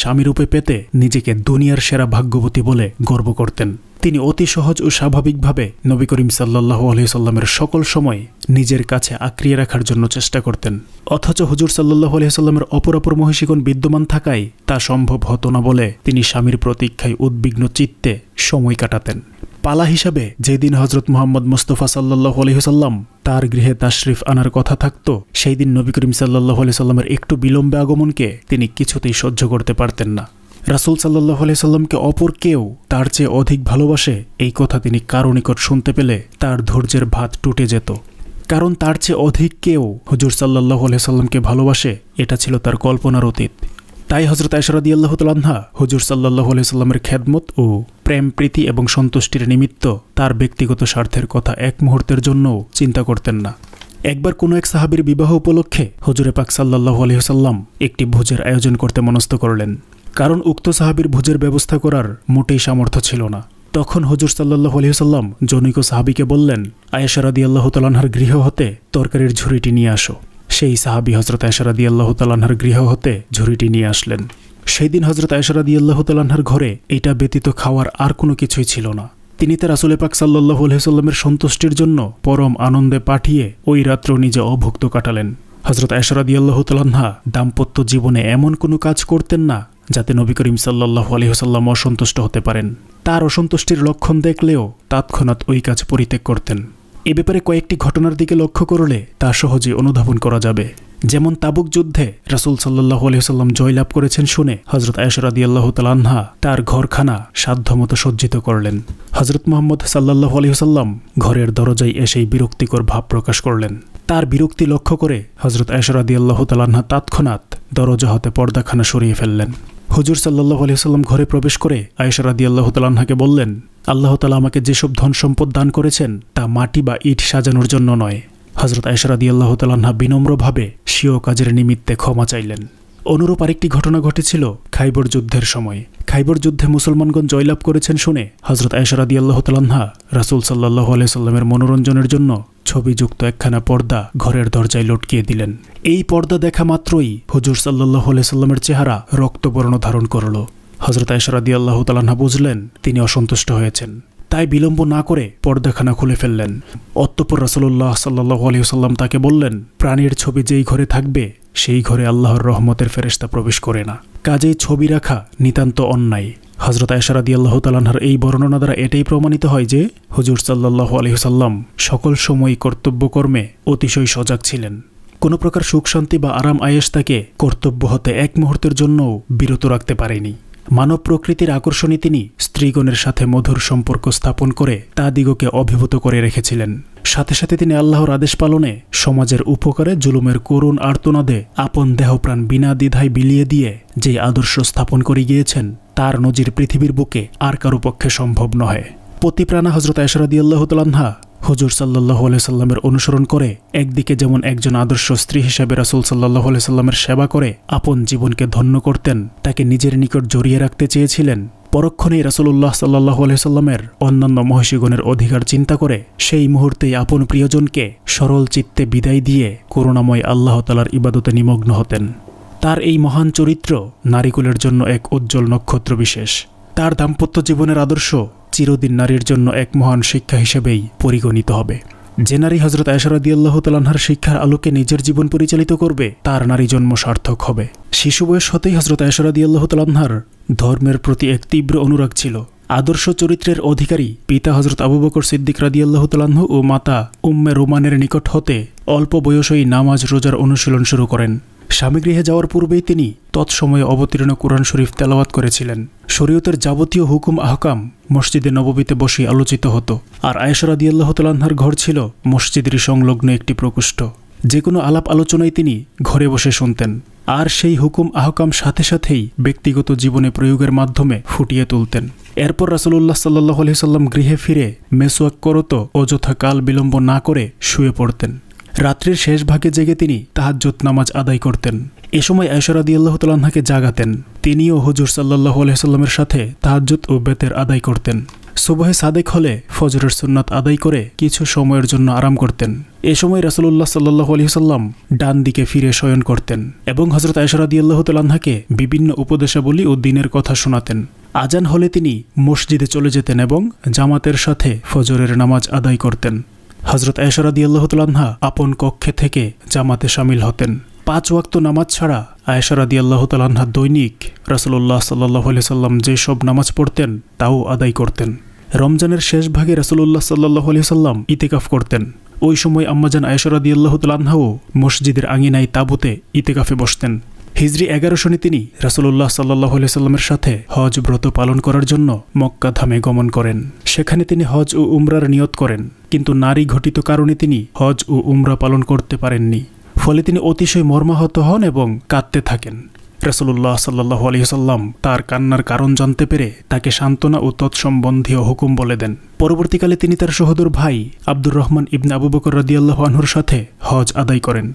Speaker 1: স্বামী রূপে পেতে নিজেকে দুনিয়ার সেরা ভাগ্যবতী বলে গর্ব করতেন তিনি অতি সহজ ও স্বাভাবিকভাবে নবী করিম সাল্লাহ সাল্লামের সকল সময় নিজের কাছে আক্রিয়ে রাখার জন্য চেষ্টা করতেন অথচ হুজুর সাল্লাহ সাল্লামের অপরাপর মহিষীগণ বিদ্যমান থাকায় তা সম্ভব হতো না বলে তিনি স্বামীর প্রতীক্ষায় উদ্বিগ্ন চিত্তে সময় কাটাতেন পালা হিসাবে যেদিন হজরত মোহাম্মদ মুস্তফা সাল্লাহ আলহিহসাল্লাম তার গৃহে তাশরিফ আনার কথা থাকত সেই দিন নবী করিম সাল্লাহ আলহিসাল্লামের একটু বিলম্বে আগমনকে তিনি কিছুতেই সহ্য করতে পারতেন না রাসুল সাল্লাহ সাল্লামকে অপর কেউ তার চেয়ে অধিক ভালোবাসে এই কথা তিনি কারো নিকট শুনতে পেলে তার ধৈর্যের ভাত টুটে যেত কারণ তার চেয়ে অধিক কেউ হুজুর সাল্লাহ সাল্লামকে ভালোবাসে এটা ছিল তার কল্পনার অতীত তাই হজরত আল্লাহ আল্লাহতালহা হুজুর সাল্লাহ আলাইস্লামের খেদমত ও প্রেম প্রীতি এবং সন্তুষ্টির নিমিত্ত তার ব্যক্তিগত স্বার্থের কথা এক মুহূর্তের জন্যও চিন্তা করতেন না একবার কোনো এক সাহাবির বিবাহ উপলক্ষে হজুরে পাক সাল্লাহ আলহিহসাল্লাম একটি ভোজের আয়োজন করতে মনস্থ করলেন কারণ উক্ত সাহাবির ভোজের ব্যবস্থা করার মোটেই সামর্থ্য ছিল না তখন হজুর সাল্লাহ আলহিহসাল্লাম জনৈক সাহাবিকে বললেন আয়েশারাদি আল্লাহ তালাহার গৃহ হতে তরকারির ঝুড়িটি নিয়ে আসো সেই সাহাবি হজরত এশরাদি আল্লাহ তালাহার গৃহ হতে ঝুড়িটি নিয়ে আসলেন সেই দিন হজরত আয়সারাদি আল্লাহ তালাহার ঘরে এটা ব্যতীত খাওয়ার আর কোনো কিছুই ছিল না তিনি তার আসলে পাক সাল্লাহ আলহিসাল্লামের সন্তুষ্টির জন্য পরম আনন্দে পাঠিয়ে ওই রাত্র নিজে অভুক্ত কাটালেন হজরত এশরাদি আল্লাহ তালাহা দাম্পত্য জীবনে এমন কোনো কাজ করতেন না যাতে নবী করিম সাল্লাহ আলহিহসাল্লাম অসন্তুষ্ট হতে পারেন তার অসন্তুষ্টির লক্ষণ দেখলেও তৎক্ষণাৎ ওই কাজ পরিত্যাগ করতেন এ ব্যাপারে কয়েকটি ঘটনার দিকে লক্ষ্য করলে তা সহজে অনুধাবন করা যাবে যেমন তাবুক যুদ্ধে রাসুল সাল্লাহ আলহিহাল্লাম জয়লাভ করেছেন শুনে হজরত আয়সরাদি আল্লাহ তালান্না তার ঘরখানা সাধ্যমতো সজ্জিত করলেন হজরত মোহাম্মদ সাল্লাহ আলহিহাল্লাম ঘরের দরজায় এসেই বিরক্তিকর ভাব প্রকাশ করলেন তার বিরক্তি লক্ষ্য করে হজরত আয়সরাদি আল্লাহ তালান্না তৎক্ষণাৎ দরজা হতে পর্দাখানা সরিয়ে ফেললেন হুজুর সাল্লাহ আলহিসাল্লাম ঘরে প্রবেশ করে আয়েশা রাদি আল্লাহ তালাহাকে বললেন আল্লাহ তালা আমাকে যেসব ধন সম্পদ দান করেছেন তা মাটি বা ইট সাজানোর জন্য নয় হজরত আয়েশা রাদি আল্লাহ তালাহা বিনম্রভাবে স্বীয় কাজের নিমিত্তে ক্ষমা চাইলেন অনুরূপ আরেকটি ঘটনা ঘটেছিল খাইবর যুদ্ধের সময় খাইবর যুদ্ধে মুসলমানগণ জয়লাভ করেছেন শুনে হজরত আয়সারাদি আল্লাহ তালাহা রাসুল সাল্লাহ আলাইসাল্লামের মনোরঞ্জনের জন্য ছবিযুক্ত একখানা পর্দা ঘরের দরজায় লটকিয়ে দিলেন এই পর্দা দেখা মাত্রই হুজুর সাল্লাহ আলাইসাল্লামের চেহারা রক্তবর্ণ ধারণ করল হজরত আয়সারাদি আল্লাহ তালাহা বুঝলেন তিনি অসন্তুষ্ট হয়েছেন তাই বিলম্ব না করে পর্দাখানা খুলে ফেললেন অত্তপর রাসলুল্লাহ সাল্লাহ আলিয়াল্লাম তাকে বললেন প্রাণীর ছবি যেই ঘরে থাকবে সেই ঘরে আল্লাহর রহমতের ফেরেস্তা প্রবেশ করে না কাজেই ছবি রাখা নিতান্ত অন্যায় হজরত আয়সারাদি আল্লাহ তালাহার এই বর্ণনা দ্বারা এটাই প্রমাণিত হয় যে হুজুর সাল্লাহ আলহিহসাল্লাম সকল সময় কর্তব্যকর্মে অতিশয় সজাগ ছিলেন কোনো প্রকার সুখ শান্তি বা আরাম আয়েস তাকে কর্তব্য হতে এক মুহূর্তের জন্যও বিরত রাখতে পারেনি মানব প্রকৃতির আকর্ষণে তিনি স্ত্রীগণের সাথে মধুর সম্পর্ক স্থাপন করে তা দিগকে অভিভূত করে রেখেছিলেন সাথে সাথে তিনি আল্লাহর আদেশ পালনে সমাজের উপকারে জুলুমের করুণ আর্তনাদে আপন দেহপ্রাণ বিনা দ্বিধায় বিলিয়ে দিয়ে যে আদর্শ স্থাপন করে গিয়েছেন তার নজির পৃথিবীর বুকে আর কারো পক্ষে সম্ভব নহে পতিপ্রাণা হজরত এশরদি আল্লাহতালাহা হজুর সাল্লাহ সাল্লামের অনুসরণ করে একদিকে যেমন একজন আদর্শ স্ত্রী হিসেবে রাসুল সাল্লাহ সাল্লামের সেবা করে আপন জীবনকে ধন্য করতেন তাকে নিজের নিকট জড়িয়ে রাখতে চেয়েছিলেন পরক্ষণেই রাসুলুল্লাহ সাল্লাহ সাল্লামের অন্যান্য মহিষীগণের অধিকার চিন্তা করে সেই মুহূর্তেই আপন প্রিয়জনকে সরল চিত্তে বিদায় দিয়ে করুণাময় আল্লাহ তালার ইবাদতে নিমগ্ন হতেন তার এই মহান চরিত্র নারীকুলের জন্য এক উজ্জ্বল নক্ষত্র বিশেষ তার দাম্পত্য জীবনের আদর্শ চিরদিন নারীর জন্য এক মহান শিক্ষা হিসেবেই পরিগণিত হবে যে নারী হজরত আল্লাহ তালাহার শিক্ষার আলোকে নিজের জীবন পরিচালিত করবে তার নারী জন্ম সার্থক হবে শিশু বয়স হতেই হজরত আল্লাহ তালাহার ধর্মের প্রতি এক তীব্র অনুরাগ ছিল আদর্শ চরিত্রের অধিকারী পিতা হজরত আবু বকর সিদ্দিক তালাহ ও মাতা উম্মে রোমানের নিকট হতে অল্প বয়সেই নামাজ রোজার অনুশীলন শুরু করেন স্বামীগৃহে যাওয়ার পূর্বেই তিনি তৎসময়ে অবতীর্ণ কোরআন শরীফ তেলাওয়াত করেছিলেন শরীয়তের যাবতীয় হুকুম আহকাম মসজিদে নববীতে বসে আলোচিত হতো আর আয়েশরাদি আল্লাহ তালাহার ঘর ছিল মসজিদের সংলগ্ন একটি প্রকোষ্ঠ যে কোনো আলাপ আলোচনায় তিনি ঘরে বসে শুনতেন আর সেই হুকুম আহকাম সাথে সাথেই ব্যক্তিগত জীবনে প্রয়োগের মাধ্যমে ফুটিয়ে তুলতেন এরপর রাসুল্লাহ সাল্লাহ আলহিসাল্লাম গৃহে ফিরে মেসোয়াক করত অযথা কাল বিলম্ব না করে শুয়ে পড়তেন রাত্রির শেষ ভাগে জেগে তিনি তাহাজ্জুত নামাজ আদায় করতেন এ সময় আয়সরাদি আল্লাহ তাল্লাহাকে জাগাতেন তিনিও হজুর সাল্লাহ আলহিসাল্লামের সাথে তাহাজ্জুত ও বেতের আদায় করতেন সুবহে সাদেক হলে ফজরের সুন্নাত আদায় করে কিছু সময়ের জন্য আরাম করতেন এ সময় রাসুল্লাহ সাল্লাহ আলহিহাল্লাম ডান দিকে ফিরে শয়ন করতেন এবং হজরত আয়সরাদি আল্লাহ তাল্লাহাকে বিভিন্ন উপদেশাবলী ও দিনের কথা শোনাতেন আজান হলে তিনি মসজিদে চলে যেতেন এবং জামাতের সাথে ফজরের নামাজ আদায় করতেন হজরত এশরাদি আল্লাহতুল্লাহা আপন কক্ষে থেকে জামাতে সামিল হতেন পাঁচ ওয়াক্ত নামাজ ছাড়া আয়েশারাদি আল্লাহতালাহা দৈনিক রাসুল্লাহ সাল্লাহ সাল্লাম যেসব নামাজ পড়তেন তাও আদায় করতেন রমজানের শেষ ভাগে রাসুল্লাহ সাল্লাহ সাল্লাম ইতেকাফ করতেন ওই সময় আম্মাজান আয়েশরাদি আল্লাহতুল্লাহাও মসজিদের আঙিনায় তাঁবুতে ইতেকাফে বসতেন হিজরি এগারো সনে তিনি রাসুল্লাহ সাল্লাহ সাল্লামের সাথে হজ ব্রত পালন করার জন্য মক্কা ধামে গমন করেন সেখানে তিনি হজ ও উমরার নিয়ত করেন কিন্তু নারী ঘটিত কারণে তিনি হজ ও উমরা পালন করতে পারেননি ফলে তিনি অতিশয় মর্মাহত হন এবং কাঁদতে থাকেন রসুল্লাহ সাল্লাহ আলহিহাল্লাম তার কান্নার কারণ জানতে পেরে তাকে সান্ত্বনা ও তৎসম্বন্ধীয় হুকুম বলে দেন পরবর্তীকালে তিনি তার সহোদর ভাই আব্দুর রহমান ইবনে আবু রদিয়াল্লাহ আনহুর সাথে হজ আদায় করেন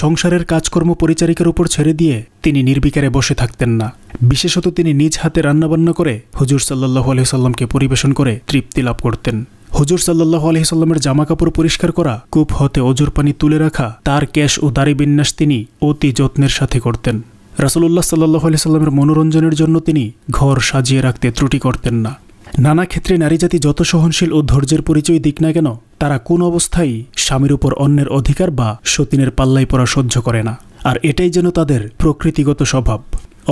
Speaker 1: সংসারের কাজকর্ম পরিচারিকার উপর ছেড়ে দিয়ে তিনি নির্বিকারে বসে থাকতেন না বিশেষত তিনি নিজ হাতে রান্নাবান্না করে হুজুর সাল্লাহ আলহিসাল্লামকে পরিবেশন করে তৃপ্তি লাভ করতেন হুজুর সাল্লাহ আলহিসাল্লামের জামা কাপড় পরিষ্কার করা কূপ হতে অজুর পানি তুলে রাখা তার ক্যাশ ও দাড়ি বিন্যাস তিনি অতি যত্নের সাথে করতেন রাসুল্লাহ সাল্লাহ আলি সাল্লামের মনোরঞ্জনের জন্য তিনি ঘর সাজিয়ে রাখতে ত্রুটি করতেন না নানা ক্ষেত্রে নারী জাতি যত সহনশীল ও ধৈর্যের পরিচয় দিক না কেন তারা কোন অবস্থায় স্বামীর উপর অন্যের অধিকার বা সতীনের পাল্লাই পড়া সহ্য করে না আর এটাই যেন তাদের প্রকৃতিগত স্বভাব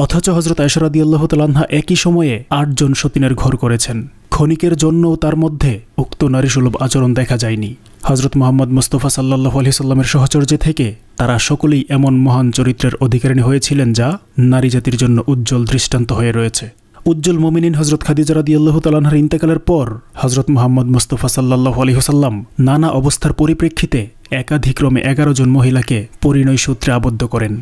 Speaker 1: অথচ হজরত আয়সরাদি আল্লাহতালাহা একই সময়ে আটজন সতীনের ঘর করেছেন ক্ষণিকের জন্যও তার মধ্যে উক্ত নারীসুলভ আচরণ দেখা যায়নি হজরত মোহাম্মদ মুস্তফা সাল্লাহ আলহিসাল্লামের সহচর্যে থেকে তারা সকলেই এমন মহান চরিত্রের অধিকারিণী হয়েছিলেন যা নারী জাতির জন্য উজ্জ্বল দৃষ্টান্ত হয়ে রয়েছে উজ্জ্বল মোমিনিন হজরত খাদিজা রাদি আল্লাহ তালানহার ইন্তেকালের পর হজরত মোহাম্মদ মুস্তফা সাল্লাহ আলহিহসাল্লাম নানা অবস্থার পরিপ্রেক্ষিতে একাধিক্রমে এগারো জন মহিলাকে পরিণয় সূত্রে আবদ্ধ করেন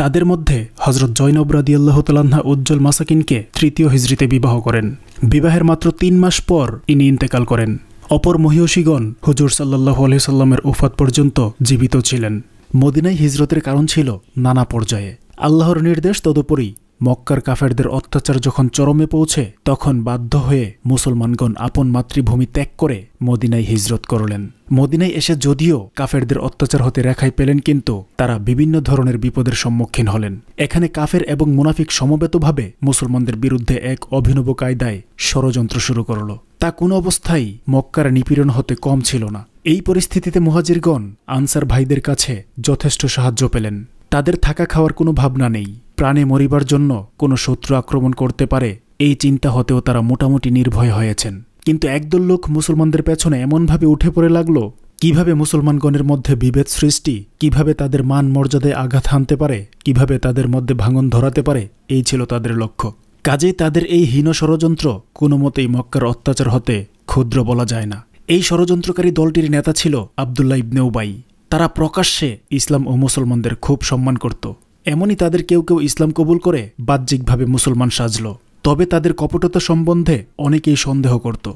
Speaker 1: তাদের মধ্যে হজরত জৈনব রাদি আল্লাহ তালাহা উজ্জ্বল মাসাকিনকে তৃতীয় হিজড়িতে বিবাহ করেন বিবাহের মাত্র তিন মাস পর ইনি ইন্তেকাল করেন অপর মহিয়সীগণ হুজুর সাল্লাহ আলহিহসাল্লামের ওফাত পর্যন্ত জীবিত ছিলেন মদিনায় হিজরতের কারণ ছিল নানা পর্যায়ে আল্লাহর নির্দেশ তদুপরি মক্কার কাফেরদের অত্যাচার যখন চরমে পৌঁছে তখন বাধ্য হয়ে মুসলমানগণ আপন মাতৃভূমি ত্যাগ করে মদিনায় হিজরত করলেন মদিনায় এসে যদিও কাফেরদের অত্যাচার হতে রেখায় পেলেন কিন্তু তারা বিভিন্ন ধরনের বিপদের সম্মুখীন হলেন এখানে কাফের এবং মুনাফিক সমবেতভাবে মুসলমানদের বিরুদ্ধে এক অভিনব কায়দায় ষড়যন্ত্র শুরু করল তা কোন অবস্থায় মক্কার নিপীড়ন হতে কম ছিল না এই পরিস্থিতিতে মুহাজিরগণ আনসার ভাইদের কাছে যথেষ্ট সাহায্য পেলেন তাদের থাকা খাওয়ার কোনো ভাবনা নেই প্রাণে মরিবার জন্য কোনো শত্রু আক্রমণ করতে পারে এই চিন্তা হতেও তারা মোটামুটি নির্ভয় হয়েছেন কিন্তু একদল লোক মুসলমানদের পেছনে এমনভাবে উঠে পড়ে লাগল কিভাবে মুসলমানগণের মধ্যে বিভেদ সৃষ্টি কিভাবে তাদের মান মর্যাদায় আঘাত হানতে পারে কিভাবে তাদের মধ্যে ভাঙন ধরাতে পারে এই ছিল তাদের লক্ষ্য কাজেই তাদের এই হীন ষড়যন্ত্র কোনো মতেই মক্কার অত্যাচার হতে ক্ষুদ্র বলা যায় না এই ষড়যন্ত্রকারী দলটির নেতা ছিল আবদুল্লাহ ইবনেউবাই তারা প্রকাশ্যে ইসলাম ও মুসলমানদের খুব সম্মান করত এমনই তাদের কেউ কেউ ইসলাম কবুল করে বাহ্যিকভাবে মুসলমান সাজল তবে তাদের কপটতা সম্বন্ধে অনেকেই সন্দেহ করত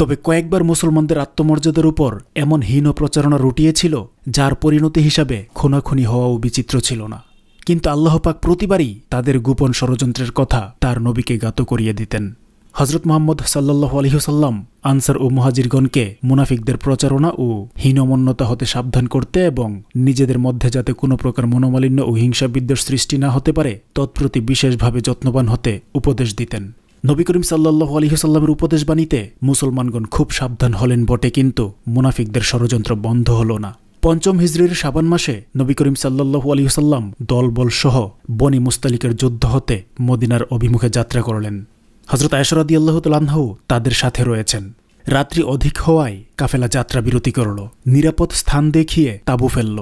Speaker 1: তবে কয়েকবার মুসলমানদের আত্মমর্যাদার উপর এমন হীন প্রচারণা রুটিয়েছিল যার পরিণতি হিসাবে খুনাখুনি হওয়াও বিচিত্র ছিল না কিন্তু আল্লাহপাক প্রতিবারই তাদের গোপন ষড়যন্ত্রের কথা তার নবীকে গাত করিয়ে দিতেন হজরত মোহাম্মদ সাল্লাহ আলহিহসাল্লাম আনসার ও মহাজিরগণকে মুনাফিকদের প্রচারণা ও হীনমন্যতা হতে সাবধান করতে এবং নিজেদের মধ্যে যাতে কোনো প্রকার মনোমালিন্য ও হিংসা বিদ্বেষ সৃষ্টি না হতে পারে তৎপ্রতি বিশেষভাবে যত্নবান হতে উপদেশ দিতেন নবী করিম সাল্লাহ আলহিহসাল্লামের উপদেশ বাণীতে মুসলমানগণ খুব সাবধান হলেন বটে কিন্তু মুনাফিকদের ষড়যন্ত্র বন্ধ হল না পঞ্চম হিজড়ির সাবান মাসে নবী করিম সাল্লাহু আলহিহসাল্লাম দলবল সহ বনি মুস্তালিকের যুদ্ধ হতে মদিনার অভিমুখে যাত্রা করলেন হজরত আয়সরাদি আল্লাহতালাহাও তাদের সাথে রয়েছেন রাত্রি অধিক হওয়ায় কাফেলা যাত্রা বিরতি করল নিরাপদ স্থান দেখিয়ে তাবু ফেলল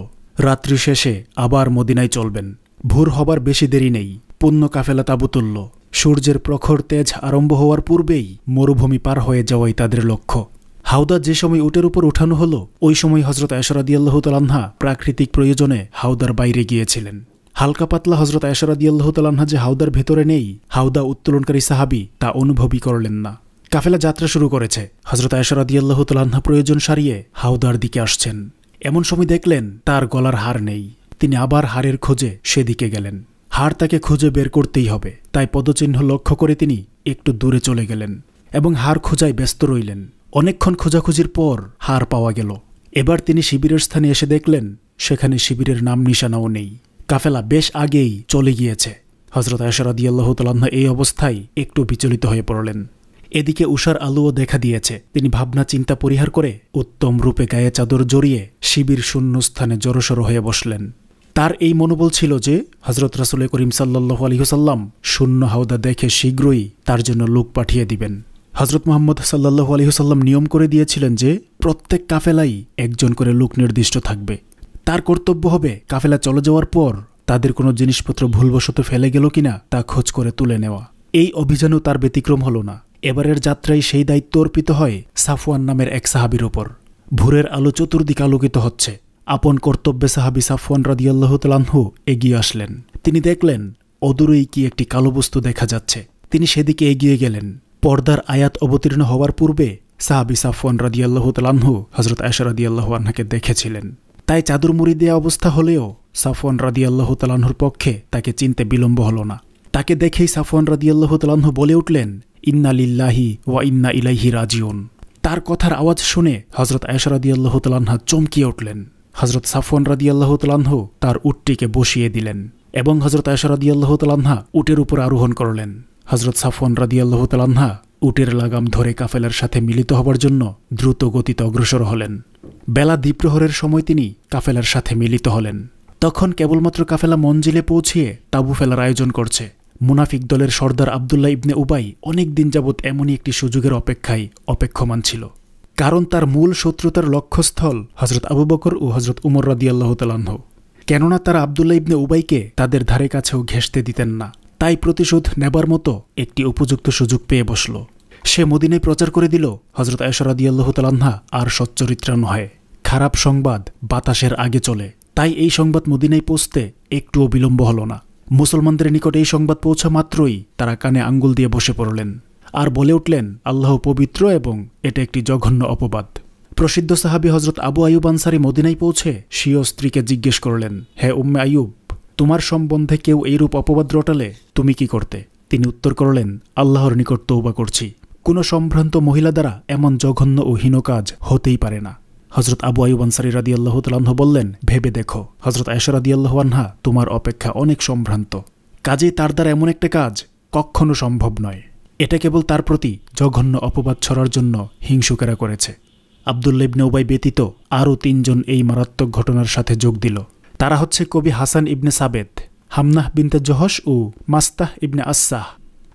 Speaker 1: রাত্রি শেষে আবার মদিনায় চলবেন ভোর হবার বেশি দেরি নেই পূর্ণ কাফেলা তাবু তুলল সূর্যের প্রখর তেজ আরম্ভ হওয়ার পূর্বেই মরুভূমি পার হয়ে যাওয়াই তাদের লক্ষ্য হাওদা যে সময় উটের উপর উঠানো হল ওই সময় হজরত আয়সরাদি আল্লাহতালাহা প্রাকৃতিক প্রয়োজনে হাওদার বাইরে গিয়েছিলেন হালকা পাতলা হজরত আয়সারাদিয়াল্লাহ তালাহা যে হাউদার ভেতরে নেই হাউদা উত্তোলনকারী সাহাবি তা অনুভবই করলেন না কাফেলা যাত্রা শুরু করেছে হজরত আয়সারাদিয়াল্লাহ তালাহা প্রয়োজন সারিয়ে হাউদার দিকে আসছেন এমন সময় দেখলেন তার গলার হার নেই তিনি আবার হারের খোঁজে সেদিকে গেলেন হার তাকে খুঁজে বের করতেই হবে তাই পদচিহ্ন লক্ষ্য করে তিনি একটু দূরে চলে গেলেন এবং হার খোঁজায় ব্যস্ত রইলেন অনেকক্ষণ খোঁজাখুঁজির পর হার পাওয়া গেল এবার তিনি শিবিরের স্থানে এসে দেখলেন সেখানে শিবিরের নাম নিশানাও নেই কাফেলা বেশ আগেই চলে গিয়েছে হজরত আয়সরাদিয়াল্লাহ তালান্না এই অবস্থায় একটু বিচলিত হয়ে পড়লেন এদিকে উষার আলুও দেখা দিয়েছে তিনি ভাবনা চিন্তা পরিহার করে উত্তম রূপে গায়ে চাদর জড়িয়ে শিবির শূন্য স্থানে হয়ে বসলেন তার এই মনোবল ছিল যে হজরত রাসুল করিম সাল্লাহ আলহিহসাল্লাম শূন্য হাওদা দেখে শীঘ্রই তার জন্য লোক পাঠিয়ে দিবেন হজরত মোহাম্মদ সাল্লাহ আলহিহসাল্লাম নিয়ম করে দিয়েছিলেন যে প্রত্যেক কাফেলাই একজন করে লোক নির্দিষ্ট থাকবে তার কর্তব্য হবে কাফেলা চলে যাওয়ার পর তাদের কোনো জিনিসপত্র ভুলবশত ফেলে গেল কিনা তা খোঁজ করে তুলে নেওয়া এই অভিযানও তার ব্যতিক্রম হল না এবারের যাত্রায় সেই দায়িত্ব অর্পিত হয় সাফওয়ান নামের এক সাহাবির ওপর ভোরের আলো চতুর্দিক আলোকিত হচ্ছে আপন কর্তব্যে সাহাবি সাফওয়ান রাদিয়াল্লাহ তালাহু এগিয়ে আসলেন তিনি দেখলেন অদূরেই কি একটি কালো বস্তু দেখা যাচ্ছে তিনি সেদিকে এগিয়ে গেলেন পর্দার আয়াত অবতীর্ণ হওয়ার পূর্বে সাহাবি সাফওয়ান রাদিয়াল্লাহ তালাহু হজরত আয়সা রাদিয়াল্লাহ আনহাকে দেখেছিলেন তাই চাদর মুড়ি দেওয়া অবস্থা হলেও সাফওয়ান রাদিয়াল্লাহ তালাহুর পক্ষে তাকে চিনতে বিলম্ব হল না তাকে দেখেই সাফওয়ান রাদিয়াল্লাহ তালাহু বলে উঠলেন ইন্না লিল্লাহি ওয়া ইন্না ইলাইহি রাজিউন তার কথার আওয়াজ শুনে হজরত আয়সরাদি আল্লাহ তালাহা চমকিয়ে উঠলেন হজরত সাফওয়ান রাদি আল্লাহ তালাহ তার উটটিকে বসিয়ে দিলেন এবং হজরত আয়সরাদি আল্লাহ তালাহা উটের উপর আরোহণ করলেন হজরত সাফওয়ান রাদি আল্লাহ তালাহা উটের লাগাম ধরে কাফেলার সাথে মিলিত হবার জন্য দ্রুত গতিতে অগ্রসর হলেন বেলা দ্বীপ্রহরের সময় তিনি কাফেলার সাথে মিলিত হলেন তখন কেবলমাত্র কাফেলা মঞ্জিলে পৌঁছিয়ে তাবু ফেলার আয়োজন করছে মুনাফিক দলের সর্দার আবদুল্লাহ ইবনে উবাই অনেক দিন যাবৎ এমনই একটি সুযোগের অপেক্ষায় অপেক্ষমান ছিল কারণ তার মূল শত্রুতার লক্ষ্যস্থল হজরত আবু বকর ও হজরত উমর রাদিয়াল্লাহ তালাহ কেননা তারা আবদুল্লাহ ইবনে উবাইকে তাদের ধারে কাছেও ঘেঁষতে দিতেন না তাই প্রতিশোধ নেবার মতো একটি উপযুক্ত সুযোগ পেয়ে বসল সে মদিনায় প্রচার করে দিল হজরত আয়সরাদিয়াল্লাহ তালান্না আর সচ্চরিত্রা নহে খারাপ সংবাদ বাতাসের আগে চলে তাই এই সংবাদ মদিনায় পৌঁছতে একটুও বিলম্ব হল না মুসলমানদের নিকট এই সংবাদ পৌঁছা মাত্রই তারা কানে আঙ্গুল দিয়ে বসে পড়লেন আর বলে উঠলেন আল্লাহ পবিত্র এবং এটা একটি জঘন্য অপবাদ প্রসিদ্ধ সাহাবি হজরত আবু আয়ুব আনসারি মদিনায় পৌঁছে স্বীয় স্ত্রীকে জিজ্ঞেস করলেন হে উম্মে আয়ুব তোমার সম্বন্ধে কেউ এইরূপ অপবাদ রটালে তুমি কি করতে তিনি উত্তর করলেন আল্লাহর নিকট তৌবা করছি কোনো সম্ভ্রান্ত মহিলা দ্বারা এমন জঘন্য ও হীন কাজ হতেই পারে না হজরত আবু আয়ুব আনসারি রাদি আল্লাহ তাল্লাহ বললেন ভেবে দেখো হজরত আয়সা আল্লাহ আনহা তোমার অপেক্ষা অনেক সম্ভ্রান্ত কাজে তার দ্বারা এমন একটা কাজ কখনো সম্ভব নয় এটা কেবল তার প্রতি জঘন্য অপবাদ ছড়ার জন্য হিংসুকেরা করেছে আবদুল্লাইবনে উবাই ব্যতীত আরও তিনজন এই মারাত্মক ঘটনার সাথে যোগ দিল তারা হচ্ছে কবি হাসান ইবনে সাবেদ হামনাহ বিনতে জহস ও মাস্তাহ ইবনে আসাহ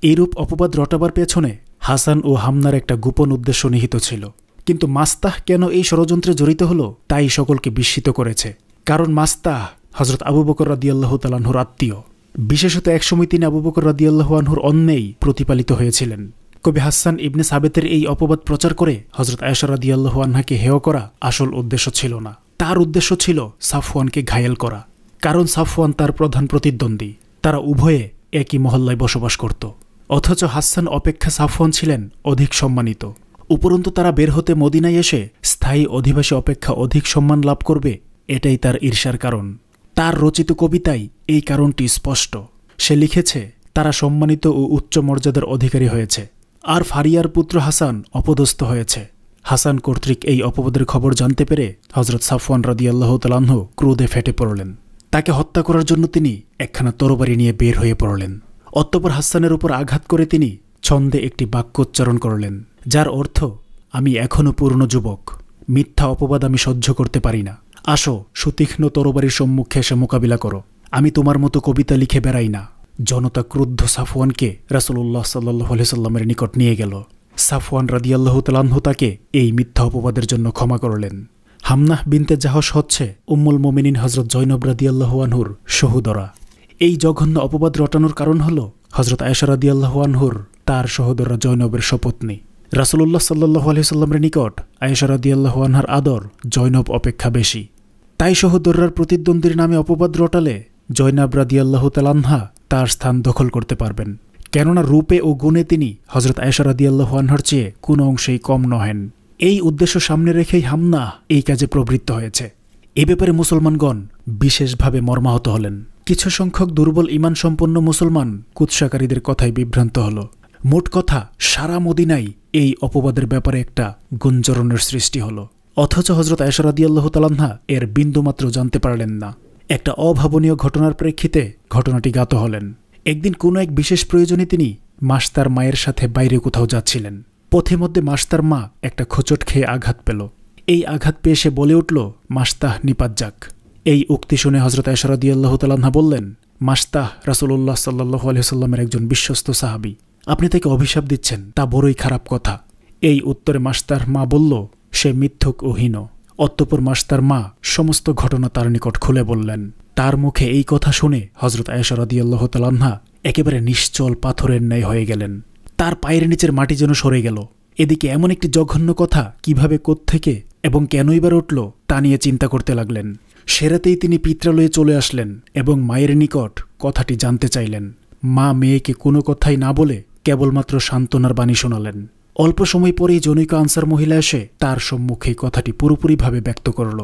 Speaker 1: এরূপ অপবাদ রটাবার পেছনে হাসান ও হামনার একটা গোপন উদ্দেশ্য নিহিত ছিল কিন্তু মাস্তাহ কেন এই ষড়যন্ত্রে জড়িত হলো তাই সকলকে বিস্মিত করেছে কারণ মাস্তাহ হজরত আবু বকর রাদিয়াল্লাহ তালাহুর আত্মীয় বিশেষত একসময় তিনি আবু বকর রদিয়াল্লাহ আনহুর অন্যেই প্রতিপালিত হয়েছিলেন কবি হাসান ইবনে সাবেতের এই অপবাদ প্রচার করে হজরত আয়সর রাদিয়াল্লাহ আনহাকে হেয় করা আসল উদ্দেশ্য ছিল না তার উদ্দেশ্য ছিল সাফওয়ানকে ঘায়েল করা কারণ সাফওয়ান তার প্রধান প্রতিদ্বন্দ্বী তারা উভয়ে একই মহল্লায় বসবাস করত অথচ হাসান অপেক্ষা সাফওয়ান ছিলেন অধিক সম্মানিত উপরন্তু তারা বের হতে মদিনায় এসে স্থায়ী অধিবাসী অপেক্ষা অধিক সম্মান লাভ করবে এটাই তার ঈর্ষার কারণ তার রচিত কবিতাই এই কারণটি স্পষ্ট সে লিখেছে তারা সম্মানিত ও উচ্চ মর্যাদার অধিকারী হয়েছে আর ফারিয়ার পুত্র হাসান অপদস্থ হয়েছে হাসান কর্তৃক এই অপবাদের খবর জানতে পেরে হজরত সাফওয়ান রাদিয়াল্লাহ তালাহ ক্রোধে ফেটে পড়লেন তাকে হত্যা করার জন্য তিনি একখানা তরবারি নিয়ে বের হয়ে পড়লেন অত্যপর হাসানের উপর আঘাত করে তিনি ছন্দে একটি বাক্যোচ্চারণ করলেন যার অর্থ আমি এখনও পূর্ণ যুবক মিথ্যা অপবাদ আমি সহ্য করতে পারি না আসো সুতীক্ষ্ণ তরবারির সম্মুখে এসে মোকাবিলা করো আমি তোমার মতো কবিতা লিখে বেড়াই না জনতা ক্রুদ্ধ সাফওয়ানকে রাসুল্লাহ সাল্লাহ সাল্লামের নিকট নিয়ে গেল সাফওয়ান রাদিয়াল্লাহ তালাহ তাকে এই মিথ্যা অপবাদের জন্য ক্ষমা করলেন হামনাহ বিনতে জাহস হচ্ছে উম্মুল মোমিনিন হজরত জৈনব রাদিয়াল্লাহ আনহুর সহুদরা এই জঘন্য অপবাদ রটানোর কারণ হল হজরত আয়সা রাদিয়াল্লাহ আনহুর তার সহোদরা জৈনবের শপথনী রাসুল্লাহ সাল্লাহ আলহিসাল্লামের নিকট আয়েশা রাদিয়াল্লাহ আনহার আদর জৈনব অপেক্ষা বেশি তাই সহোদরার প্রতিদ্বন্দ্বীর নামে অপবাদ রটালে জয়নাব রাদিয়াল্লাহ তালান্হা তার স্থান দখল করতে পারবেন কেননা রূপে ও গুণে তিনি হজরত আয়সারাদিয়াল্লাহ আনহার চেয়ে কোনো অংশেই কম নহেন এই উদ্দেশ্য সামনে রেখেই হামনা এই কাজে প্রবৃত্ত হয়েছে এ ব্যাপারে মুসলমানগণ বিশেষভাবে মর্মাহত হলেন কিছু সংখ্যক দুর্বল ইমান সম্পন্ন মুসলমান কুৎসাকারীদের কথায় বিভ্রান্ত হল মোট কথা সারা মদিনাই এই অপবাদের ব্যাপারে একটা গুঞ্জরণের সৃষ্টি হল অথচ হজরত আয়সরাদিয়াল্লাহ তালান্না এর বিন্দুমাত্র জানতে পারলেন না একটা অভাবনীয় ঘটনার প্রেক্ষিতে ঘটনাটি গাত হলেন একদিন কোনো এক বিশেষ প্রয়োজনে তিনি মাস্তার মায়ের সাথে বাইরে কোথাও যাচ্ছিলেন পথে মধ্যে মাস্তার মা একটা খোঁচট খেয়ে আঘাত পেল এই আঘাত পেয়ে সে বলে উঠল মাস্তাহ নিপাত যাক এই উক্তি শুনে হজরত এসরাদি আল্লাহ তালাহা বললেন মাস্তাহ রাসুল্লাহ সাল্লাহ আলহিহাল্লামের একজন বিশ্বস্ত সাহাবি আপনি তাকে অভিশাপ দিচ্ছেন তা বড়ই খারাপ কথা এই উত্তরে মাস্তার মা বলল সে মিথ্যুক ও হীন অত্যপর মাস্তার মা সমস্ত ঘটনা তার নিকট খুলে বললেন তার মুখে এই কথা শুনে হজরত আয়সারদিয়াল্লাহ তালান্না একেবারে নিশ্চল পাথরের ন্যায় হয়ে গেলেন তার পায়ের নিচের মাটি যেন সরে গেল এদিকে এমন একটি জঘন্য কথা কিভাবে কোত্থেকে এবং কেনই বার উঠল তা নিয়ে চিন্তা করতে লাগলেন সেরাতেই তিনি পিত্রালয়ে চলে আসলেন এবং মায়ের নিকট কথাটি জানতে চাইলেন মা মেয়েকে কোনো কথাই না বলে কেবলমাত্র সান্ত্বনার বাণী শোনালেন অল্প সময় পরেই জনৈক আনসার মহিলা এসে তার সম্মুখে কথাটি পুরোপুরিভাবে ব্যক্ত করল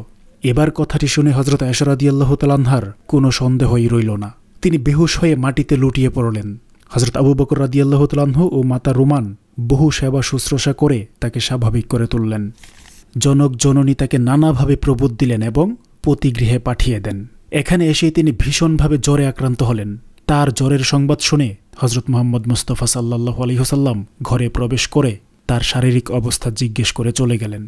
Speaker 1: এবার কথাটি শুনে হজরত আয়সরাদিয়াল্লাহ তালানহার কোনো সন্দেহই রইল না তিনি বেহুশ হয়ে মাটিতে লুটিয়ে পড়লেন হজরত আবু বকর আল্লাহ তালাহ ও মাতা রুমান বহু সেবা শুশ্রূষা করে তাকে স্বাভাবিক করে তুললেন জনক জননী তাকে নানাভাবে প্রবোধ দিলেন এবং পতিগৃহে পাঠিয়ে দেন এখানে এসে তিনি ভীষণভাবে জ্বরে আক্রান্ত হলেন তার জ্বরের সংবাদ শুনে হজরত মোহাম্মদ মুস্তফা সাল্লাহ আলহিহসাল্লাম ঘরে প্রবেশ করে তার শারীরিক অবস্থা জিজ্ঞেস করে চলে গেলেন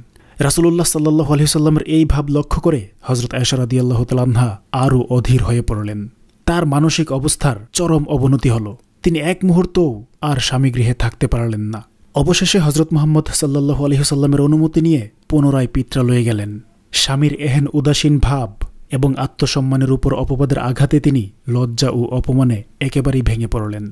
Speaker 1: রাসুল্লাহ সাল্লাহ আলহিসাল্লামের এই ভাব লক্ষ্য করে হজরত আয়সারাদি আল্লাহ তালাহা আরও অধীর হয়ে পড়লেন তার মানসিক অবস্থার চরম অবনতি হল তিনি এক মুহূর্তও আর স্বামীগৃহে থাকতে পারলেন না অবশেষে হজরত মোহাম্মদ সাল্লাহ আলহিহাল্লামের অনুমতি নিয়ে পুনরায় পিত্রালয়ে গেলেন স্বামীর এহেন উদাসীন ভাব এবং আত্মসম্মানের উপর অপবাদের আঘাতে তিনি লজ্জা ও অপমানে একেবারেই ভেঙে পড়লেন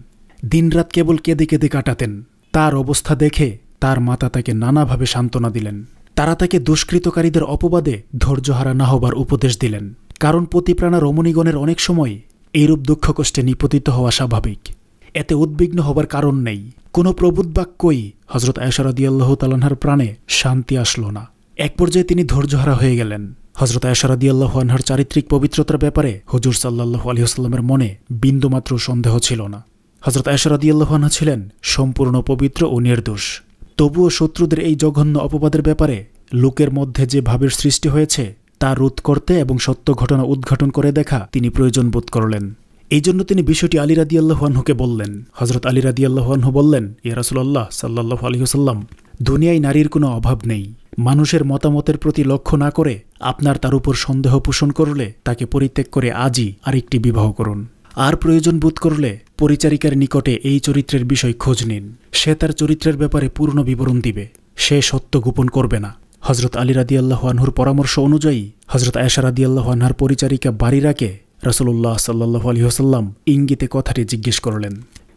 Speaker 1: দিনরাত কেবল কেঁদে কেঁদে কাটাতেন তার অবস্থা দেখে তার মাতা তাকে নানাভাবে সান্ত্বনা দিলেন তারা তাকে দুষ্কৃতকারীদের অপবাদে ধৈর্যহারা না হবার উপদেশ দিলেন কারণ পতিপ্রাণা রমণীগণের অনেক সময় এইরূপ দুঃখ কষ্টে নিপতিত হওয়া স্বাভাবিক এতে উদ্বিগ্ন হবার কারণ নেই কোনো প্রবুদ্ধ বাক্যই হজরত আয়সারদিয়াল্লাহ তালানহার প্রাণে শান্তি আসলো না এক পর্যায়ে তিনি ধৈর্যহারা হয়ে গেলেন হজরত আয়সারদিয়াল্লাহ আনহার চারিত্রিক পবিত্রতার ব্যাপারে হজুর সাল্লাহ আলহিহাস্লামের মনে বিন্দুমাত্র সন্দেহ ছিল না হজরত আয়সারদিয়াল্লাহ আনহা ছিলেন সম্পূর্ণ পবিত্র ও নির্দোষ তবুও শত্রুদের এই জঘন্য অপবাদের ব্যাপারে লোকের মধ্যে যে ভাবের সৃষ্টি হয়েছে তা রোধ করতে এবং সত্য ঘটনা উদ্ঘাটন করে দেখা তিনি প্রয়োজন বোধ করলেন এই জন্য তিনি বিষয়টি আলী রাদিয়াল্লাহানহুকে বললেন হজরত আলী রাদিয়াল্লাহানহু বললেন ইয়ারাসুল্লাহ সাল্লাহ আলহিহসাল্লাম দুনিয়ায় নারীর কোনো অভাব নেই মানুষের মতামতের প্রতি লক্ষ্য না করে আপনার তার উপর সন্দেহ পোষণ করলে তাকে পরিত্যাগ করে আজই আরেকটি বিবাহ করুন আর প্রয়োজন বোধ করলে পরিচারিকার নিকটে এই চরিত্রের বিষয় খোঁজ নিন সে তার চরিত্রের ব্যাপারে পূর্ণ বিবরণ দিবে সে সত্য গোপন করবে না হজরত আলী রাদিয়াল্লাহানহুর পরামর্শ অনুযায়ী হজরত আয়সা রাদিয়াল্লাহানহার পরিচারিকা বাড়িরাকে রাসুল্লাহ সাল্লাহ আলহিহসাল্লাম ইঙ্গিতে কথাটি জিজ্ঞেস করলেন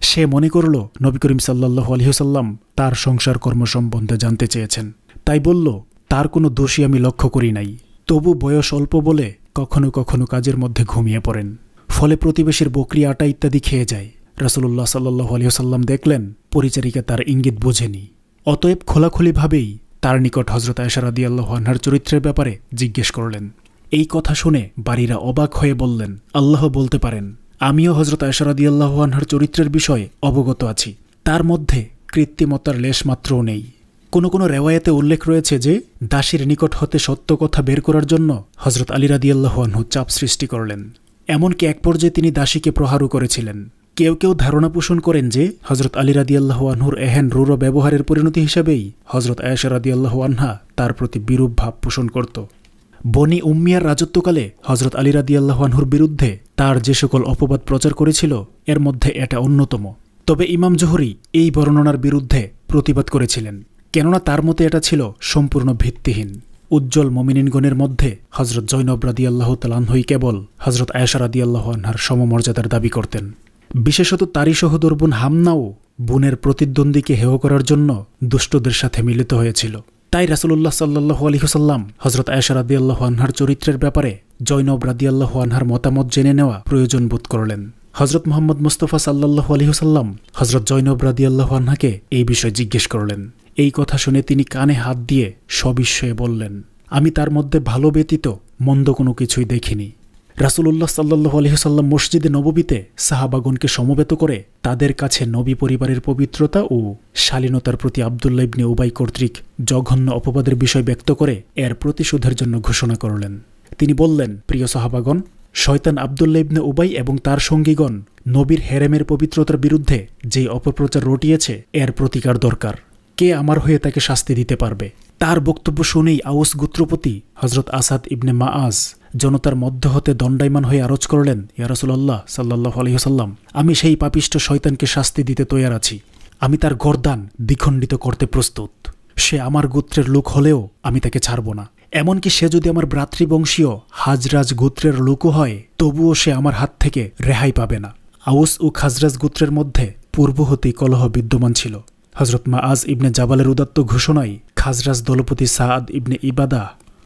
Speaker 1: সে মনে করল নবী করিম সাল্লাহ আলহিহসাল্লাম তার সংসার কর্ম সম্বন্ধে জানতে চেয়েছেন তাই বলল তার কোনো দোষী আমি লক্ষ্য করি নাই তবু বয়স অল্প বলে কখনো কখনো কাজের মধ্যে ঘুমিয়ে পড়েন ফলে প্রতিবেশীর বকরি আটা ইত্যাদি খেয়ে যায় রাসুলুল্লাহ সাল্লাহ আলিয়াল্লাম দেখলেন পরিচারিকা তার ইঙ্গিত বোঝেনি অতএব খোলাখুলিভাবেই তার নিকট হজরত আয়সারাদি আল্লাহ চরিত্রের ব্যাপারে জিজ্ঞেস করলেন এই কথা শুনে বাড়িরা অবাক হয়ে বললেন আল্লাহ বলতে পারেন আমিও হজরত আয়সারাদি আল্লাহ চরিত্রের বিষয়ে অবগত আছি তার মধ্যে কৃত্রিমতার লেশমাত্রও নেই কোনো কোনো রেওয়ায়তে উল্লেখ রয়েছে যে দাসীর নিকট হতে সত্য কথা বের করার জন্য হজরত আলী রাদিয়াল্লাহ চাপ সৃষ্টি করলেন এমনকি এক পর্যায়ে তিনি দাসীকে প্রহারও করেছিলেন কেউ কেউ ধারণা পোষণ করেন যে হজরত আলী রাদিয়াল্লাহ আনহুর এহেন রুর ব্যবহারের পরিণতি হিসেবেই হজরত আয়েশা রাদিয়াল্লাহ আনহা তার প্রতি বিরূপ ভাব পোষণ করত বনি উম্মিয়ার রাজত্বকালে হজরত আলী রাদিয়াল্লাহ আনহুর বিরুদ্ধে তার যে সকল অপবাদ প্রচার করেছিল এর মধ্যে এটা অন্যতম তবে ইমাম জোহরি এই বর্ণনার বিরুদ্ধে প্রতিবাদ করেছিলেন কেননা তার মতে এটা ছিল সম্পূর্ণ ভিত্তিহীন উজ্জ্বল মমিনিনগণের মধ্যে হজরত জৈনব রাদি আল্লাহ তালাহই কেবল হজরত আয়েশা রাদি আল্লাহ আনহার সমমর্যাদার দাবি করতেন বিশেষত তারই সহদর হামনাও বোনের প্রতিদ্বন্দ্বীকে হেয় করার জন্য দুষ্টদের সাথে মিলিত হয়েছিল তাই রাসুল্লাহ সাল্লাহ আলহিহসাল্লাম হজরত আয়েশা রাদি আল্লাহ আনহার চরিত্রের ব্যাপারে জৈনব রাদি আল্লাহ আনহার মতামত জেনে নেওয়া প্রয়োজন বোধ করলেন হজরত মোহাম্মদ মুস্তফা সাল্লাহ আলহিহসাল্লাম হজরত জৈনব রাদি আল্লাহ আনহাকে এই বিষয়ে জিজ্ঞেস করলেন এই কথা শুনে তিনি কানে হাত দিয়ে সবিস্ময়ে বললেন আমি তার মধ্যে ভালো ব্যতীত মন্দ কোনো কিছুই দেখিনি রাসুলুল্লাহ সাল্লাহ আলহিহাল্লাম মসজিদে নববীতে সাহাবাগনকে সমবেত করে তাদের কাছে নবী পরিবারের পবিত্রতা ও শালীনতার প্রতি আবদুল্লা ইবনে উবাই কর্তৃক জঘন্য অপবাদের বিষয় ব্যক্ত করে এর প্রতিশোধের জন্য ঘোষণা করলেন তিনি বললেন প্রিয় সাহাবাগন শয়তান আবদুল্লা ইবনে উবাই এবং তার সঙ্গীগণ নবীর হেরেমের পবিত্রতার বিরুদ্ধে যে অপপ্রচার রটিয়েছে এর প্রতিকার দরকার কে আমার হয়ে তাকে শাস্তি দিতে পারবে তার বক্তব্য শুনেই আউস গুত্রপতি হজরত আসাদ ইবনে মা আজ জনতার মধ্য হতে দণ্ডায়মান হয়ে আরজ করলেন ইয়ারসুল্লাহ সাল্লাহ আলহিহসাল্লাম আমি সেই পাপিষ্ট শয়তানকে শাস্তি দিতে তৈয়ার আছি আমি তার গরদান দ্বিখণ্ডিত করতে প্রস্তুত সে আমার গোত্রের লোক হলেও আমি তাকে ছাড়ব না এমনকি সে যদি আমার ভ্রাতৃবংশীয় হাজরাজ গোত্রের লোকও হয় তবুও সে আমার হাত থেকে রেহাই পাবে না আউস ও খাজরাজ গোত্রের মধ্যে পূর্ব হতেই কলহ বিদ্যমান ছিল হজরত মাআজ ইবনে জাবালের উদাত্ত ঘোষণায় খাজরাজ দলপতি সাদ ইবনে ইবাদা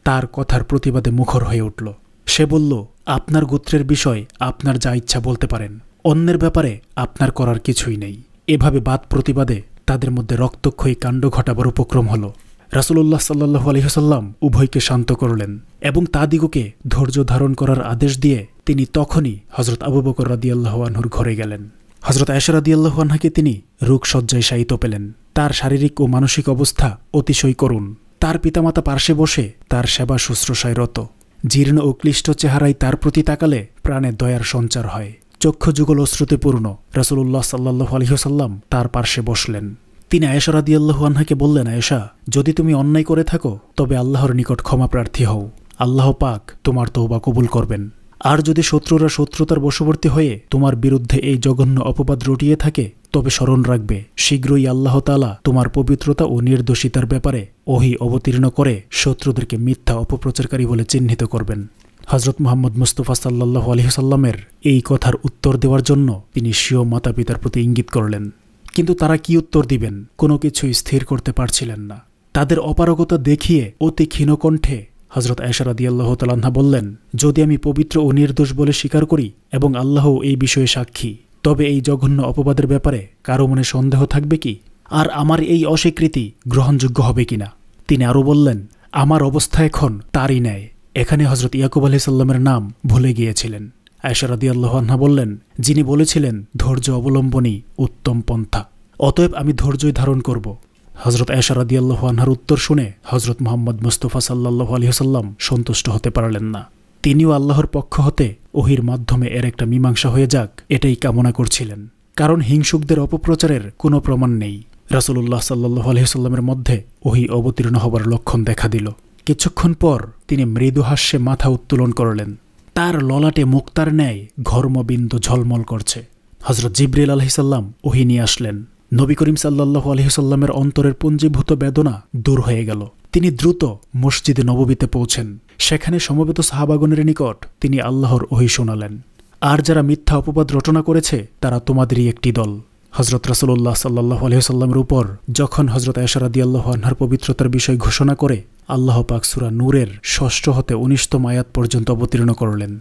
Speaker 1: তার কথার প্রতিবাদে মুখর হয়ে উঠল সে বলল আপনার গোত্রের বিষয় আপনার যা ইচ্ছা বলতে পারেন অন্যের ব্যাপারে আপনার করার কিছুই নেই এভাবে বাদ প্রতিবাদে তাদের মধ্যে রক্তক্ষয়ী কাণ্ড ঘটাবার উপক্রম হল রাসুল্লাহ সাল্লু আলহিহসাল্লাম উভয়কে শান্ত করলেন এবং তাদিগকে ধৈর্য ধারণ করার আদেশ দিয়ে তিনি তখনই হজরত আবু বকর রাদিয়াল্লাহ আনহুর ঘরে গেলেন হজরত আয়সরাদিয়াল্লাহ আনহাকে তিনি রোগসজ্জায় শায়িত পেলেন তার শারীরিক ও মানসিক অবস্থা অতিশয় করুণ তার পিতামাতা পার্শ্বে বসে তার সেবা শুশ্রূষায় রত জীর্ণ ও ক্লিষ্ট চেহারায় তার প্রতি তাকালে প্রাণে দয়ার সঞ্চার হয় চক্ষু যুগল অশ্রুতে পূর্ণ রসুল্লাহ সাল্লাহ আলহিহসাল্লাম তার পার্শ্বে বসলেন তিনি আয়েশারাদিয়াল্লাহু আনহাকে বললেন আয়েশা যদি তুমি অন্যায় করে থাকো তবে আল্লাহর নিকট ক্ষমা প্রার্থী হও আল্লাহ পাক তোমার তৌবা কবুল করবেন আর যদি শত্রুরা শত্রুতার বশবর্তী হয়ে তোমার বিরুদ্ধে এই জঘন্য অপবাদ রটিয়ে থাকে তবে স্মরণ রাখবে শীঘ্রই আল্লাহ তালা তোমার পবিত্রতা ও নির্দোষিতার ব্যাপারে ওহি অবতীর্ণ করে শত্রুদেরকে মিথ্যা অপপ্রচারকারী বলে চিহ্নিত করবেন হজরত মোহাম্মদ মুস্তফা সাল্লাহ আলহিসাল্লামের এই কথার উত্তর দেওয়ার জন্য তিনি স্বীয় মাতা পিতার প্রতি ইঙ্গিত করলেন কিন্তু তারা কি উত্তর দিবেন কোনো কিছুই স্থির করতে পারছিলেন না তাদের অপারগতা দেখিয়ে অতি ক্ষীণকণ্ঠে হজরত আয়সা আল্লাহ তালান্না বললেন যদি আমি পবিত্র ও নির্দোষ বলে স্বীকার করি এবং আল্লাহ এই বিষয়ে সাক্ষী তবে এই জঘন্য অপবাদের ব্যাপারে কারো মনে সন্দেহ থাকবে কি আর আমার এই অস্বীকৃতি গ্রহণযোগ্য হবে কিনা তিনি আরও বললেন আমার অবস্থা এখন তারই ন্যায় এখানে হজরত ইয়াকুব সাল্লামের নাম ভুলে গিয়েছিলেন আয়সারাদি আল্লাহান্না বললেন যিনি বলেছিলেন ধৈর্য অবলম্বনই উত্তম পন্থা অতএব আমি ধৈর্যই ধারণ করব হজরত আয়সা রাদিয়াল্লাহু আনহার উত্তর শুনে হজরত মোহাম্মদ মুস্তফা সাল্লাহ আলহিহসাল্লাম সন্তুষ্ট হতে পারলেন না তিনিও আল্লাহর পক্ষ হতে ওহির মাধ্যমে এর একটা মীমাংসা হয়ে যাক এটাই কামনা করছিলেন কারণ হিংসুকদের অপপ্রচারের কোনো প্রমাণ নেই রাসুলুল্লাহ সাল্লু আলহিহসাল্লামের মধ্যে ওহি অবতীর্ণ হবার লক্ষণ দেখা দিল কিছুক্ষণ পর তিনি মৃদু হাস্যে মাথা উত্তোলন করলেন তার ললাটে মুক্তার ন্যায় ঘর্মবিন্দু ঝলমল করছে হজরত জিব্রিল আলহিসাল্লাম ওহি নিয়ে আসলেন নবী করিম সাল্লাহ আলহিসাল্লামের অন্তরের পুঞ্জীভূত বেদনা দূর হয়ে গেল তিনি দ্রুত মসজিদে নববীতে পৌঁছেন সেখানে সমবেত সাহাবাগনের নিকট তিনি আল্লাহর ওহি শোনালেন আর যারা মিথ্যা অপবাদ রচনা করেছে তারা তোমাদেরই একটি দল হজরত রাসুল্লাহ সাল্লাহ আলহিহাল্লামের উপর যখন হজরত এশারাদি আল্লাহ আনহার পবিত্রতার বিষয় ঘোষণা করে আল্লাহ পাক সুরা নূরের ষষ্ঠ হতে উনিশতম আয়াত পর্যন্ত অবতীর্ণ করলেন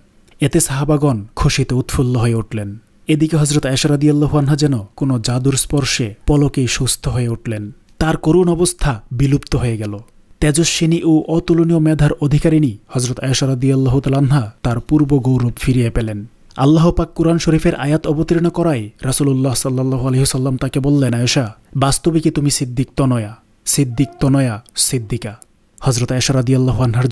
Speaker 1: এতে সাহাবাগন খুশিতে উৎফুল্ল হয়ে উঠলেন এদিকে হজরত আয়সারাদি আল্লাহান্না যেন কোনো জাদুর স্পর্শে পলকেই সুস্থ হয়ে উঠলেন তার করুণ অবস্থা বিলুপ্ত হয়ে গেল তেজস্বিনী ও অতুলনীয় মেধার অধিকারিণী হজরত আয়সারাদি আল্লাহ তালান্না তার পূর্ব গৌরব ফিরিয়ে পেলেন আল্লাহ পাক কুরআন শরীফের আয়াত অবতীর্ণ করায় রাসুল্লাহ সাল্লাহ আলহিহসাল্লাম তাকে বললেন আয়সা বাস্তবে কি তুমি সিদ্দিক তনয়া সিদ্দিক তনয়া সিদ্দিকা হজরত আয়সা রাদি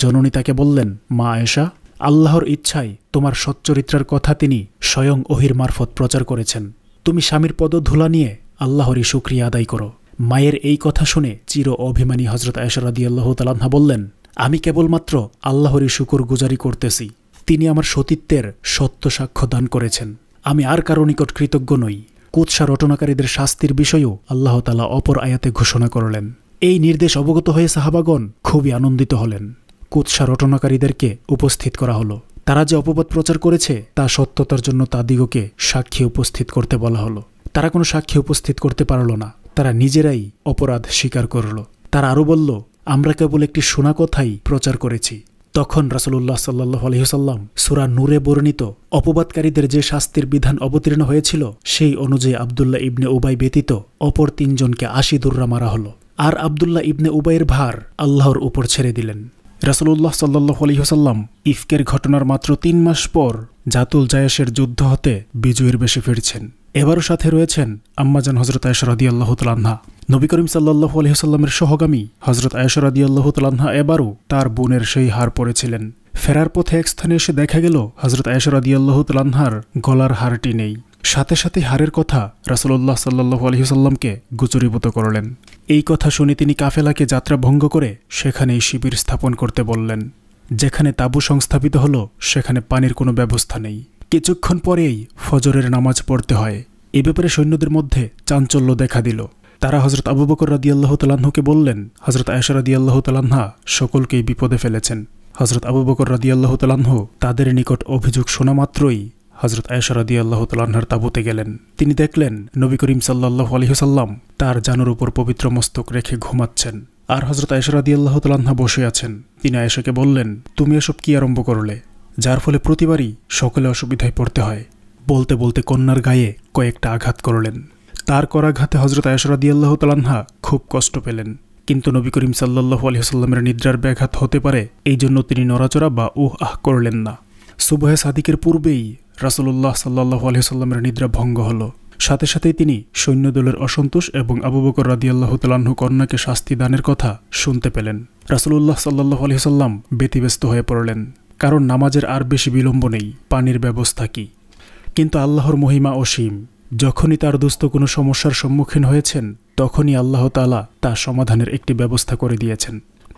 Speaker 1: জননী তাকে বললেন মা আয়েশা আল্লাহর ইচ্ছায় তোমার সচ্চরিত্রার কথা তিনি স্বয়ং ওহির মারফত প্রচার করেছেন তুমি স্বামীর ধুলা নিয়ে আল্লাহরই শুক্রিয়া আদায় করো মায়ের এই কথা শুনে চির অভিমানী হজরত আয়সারাদি আল্লাহ তালাহা বললেন আমি কেবলমাত্র আল্লাহরই শুকুর গুজারি করতেছি তিনি আমার সতীত্বের সত্য সাক্ষ্য দান করেছেন আমি আর কারো নিকট কৃতজ্ঞ নই কুৎসা রটনাকারীদের শাস্তির বিষয়েও আল্লাহ তালা অপর আয়াতে ঘোষণা করলেন এই নির্দেশ অবগত হয়ে সাহাবাগণ খুবই আনন্দিত হলেন কুৎসা রটনাকারীদেরকে উপস্থিত করা হলো তারা যে অপবাদ প্রচার করেছে তা সত্যতার জন্য তাদিগকে সাক্ষী উপস্থিত করতে বলা হলো তারা কোনো সাক্ষী উপস্থিত করতে পারল না তারা নিজেরাই অপরাধ স্বীকার করল তারা আরও বলল আমরা কেবল একটি শোনা কথাই প্রচার করেছি তখন রাসুলুল্লাহ সাল্লাহ আলহিহসাল্লাম সুরা নূরে বর্ণিত অপবাদকারীদের যে শাস্তির বিধান অবতীর্ণ হয়েছিল সেই অনুযায়ী আবদুল্লাহ ইবনে উবাই ব্যতীত অপর তিনজনকে আশি দুর্রা মারা হল আর আবদুল্লাহ ইবনে উবাইয়ের ভার আল্লাহর উপর ছেড়ে দিলেন রাসুল্লাহ সাল্লাহ আলহিহসাল্লাম ইফকের ঘটনার মাত্র তিন মাস পর জাতুল জায়াসের যুদ্ধ হতে বিজয়ীর বেশে ফিরছেন এবারও সাথে রয়েছেন আম্মাজান হজরত আয়সরাদি আল্লাহ তালান্না নবী করিম সাল্লাহ আলহিহসাল্লামের সহগামী হজরত আয়সরাদি আল্লাহ তালান্না এবারও তার বোনের সেই হার পড়েছিলেন ফেরার পথে এক স্থানে এসে দেখা গেল হজরত আয়সরাদি আল্লাহ তালান্নার গলার হারটি নেই সাথে সাথে হারের কথা রাসুল্লাহ সাল্লাহ আলহিহসাল্লামকে গুচরীভূত করলেন এই কথা শুনে তিনি কাফেলাকে যাত্রা ভঙ্গ করে সেখানেই শিবির স্থাপন করতে বললেন যেখানে তাঁবু সংস্থাপিত হল সেখানে পানির কোনো ব্যবস্থা নেই কিছুক্ষণ পরেই ফজরের নামাজ পড়তে হয় এ ব্যাপারে সৈন্যদের মধ্যে চাঞ্চল্য দেখা দিল তারা হজরত আবু বকর রাদিয়াল্লাহ তালাহুকে বললেন হজরত আয়সা আল্লাহ তালাহা সকলকেই বিপদে ফেলেছেন হজরত আবু বকর রাদিয়াল্লাহ তালাহ তাদের নিকট অভিযোগ শোনা মাত্রই হজরত আয়সা আল্লাহ তালাহার তাবুতে গেলেন তিনি দেখলেন নবী করিম সাল্লাহ আলহিহসাল্লাম তার জানুর উপর পবিত্র মস্তক রেখে ঘুমাচ্ছেন আর হজরত আয়সা আল্লাহ তালাহা বসে আছেন তিনি আয়েশাকে বললেন তুমি এসব কি আরম্ভ করলে যার ফলে প্রতিবারই সকলে অসুবিধায় পড়তে হয় বলতে বলতে কন্যার গায়ে কয়েকটা আঘাত করলেন তার করাঘাতে হজরত আল্লাহ তালান্হা খুব কষ্ট পেলেন কিন্তু নবী করিম সাল্লাহ আলহিহাল্লামের নিদ্রার ব্যাঘাত হতে পারে এই জন্য তিনি নড়াচড়া বা উহ আহ করলেন না সুবহে সাদিকের পূর্বেই রাসুল্লাহ সাল্লাহ আলহিহাল্লামের নিদ্রা ভঙ্গ হল সাথে সাথেই তিনি সৈন্যদলের অসন্তোষ এবং আবু বকর রাদিয়াল্লাহ তালাহু কন্যাকে শাস্তি দানের কথা শুনতে পেলেন রাসুল্লাহ সাল্লাহ আলহিহাল্লাম ব্যতিব্যস্ত হয়ে পড়লেন কারণ নামাজের আর বেশি বিলম্ব নেই পানির ব্যবস্থা কি কিন্তু আল্লাহর মহিমা অসীম যখনই তার দুস্থ কোনো সমস্যার সম্মুখীন হয়েছেন তখনই আল্লাহ তালা তা সমাধানের একটি ব্যবস্থা করে দিয়েছেন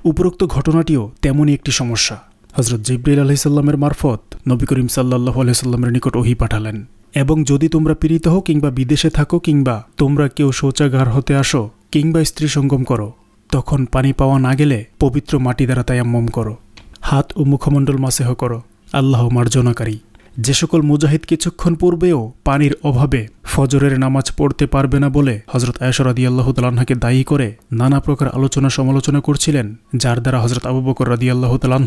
Speaker 1: উপরোক্ত ঘটনাটিও তেমনই একটি সমস্যা হজরত আলহি সাল্লামের মারফত নবী করিম সাল্লাহ সাল্লামের নিকট ওহি পাঠালেন এবং যদি তোমরা পীড়িত হো কিংবা বিদেশে থাকো কিংবা তোমরা কেউ শৌচাগার হতে আসো কিংবা স্ত্রী সঙ্গম করো তখন পানি পাওয়া না গেলে পবিত্র মাটি দ্বারা তায়াম্মম করো হাত ও মুখমণ্ডল মাসেহ করো আল্লাহ মার্জনাকারী যে সকল মুজাহিদ কিছুক্ষণ পূর্বেও পানির অভাবে ফজরের নামাজ পড়তে পারবে না বলে হজরত আয়সরাদি আল্লাহ তালাহাকে দায়ী করে নানা প্রকার আলোচনা সমালোচনা করছিলেন যার দ্বারা হজরত আবু বকর রাদি আল্লাহ তালাহ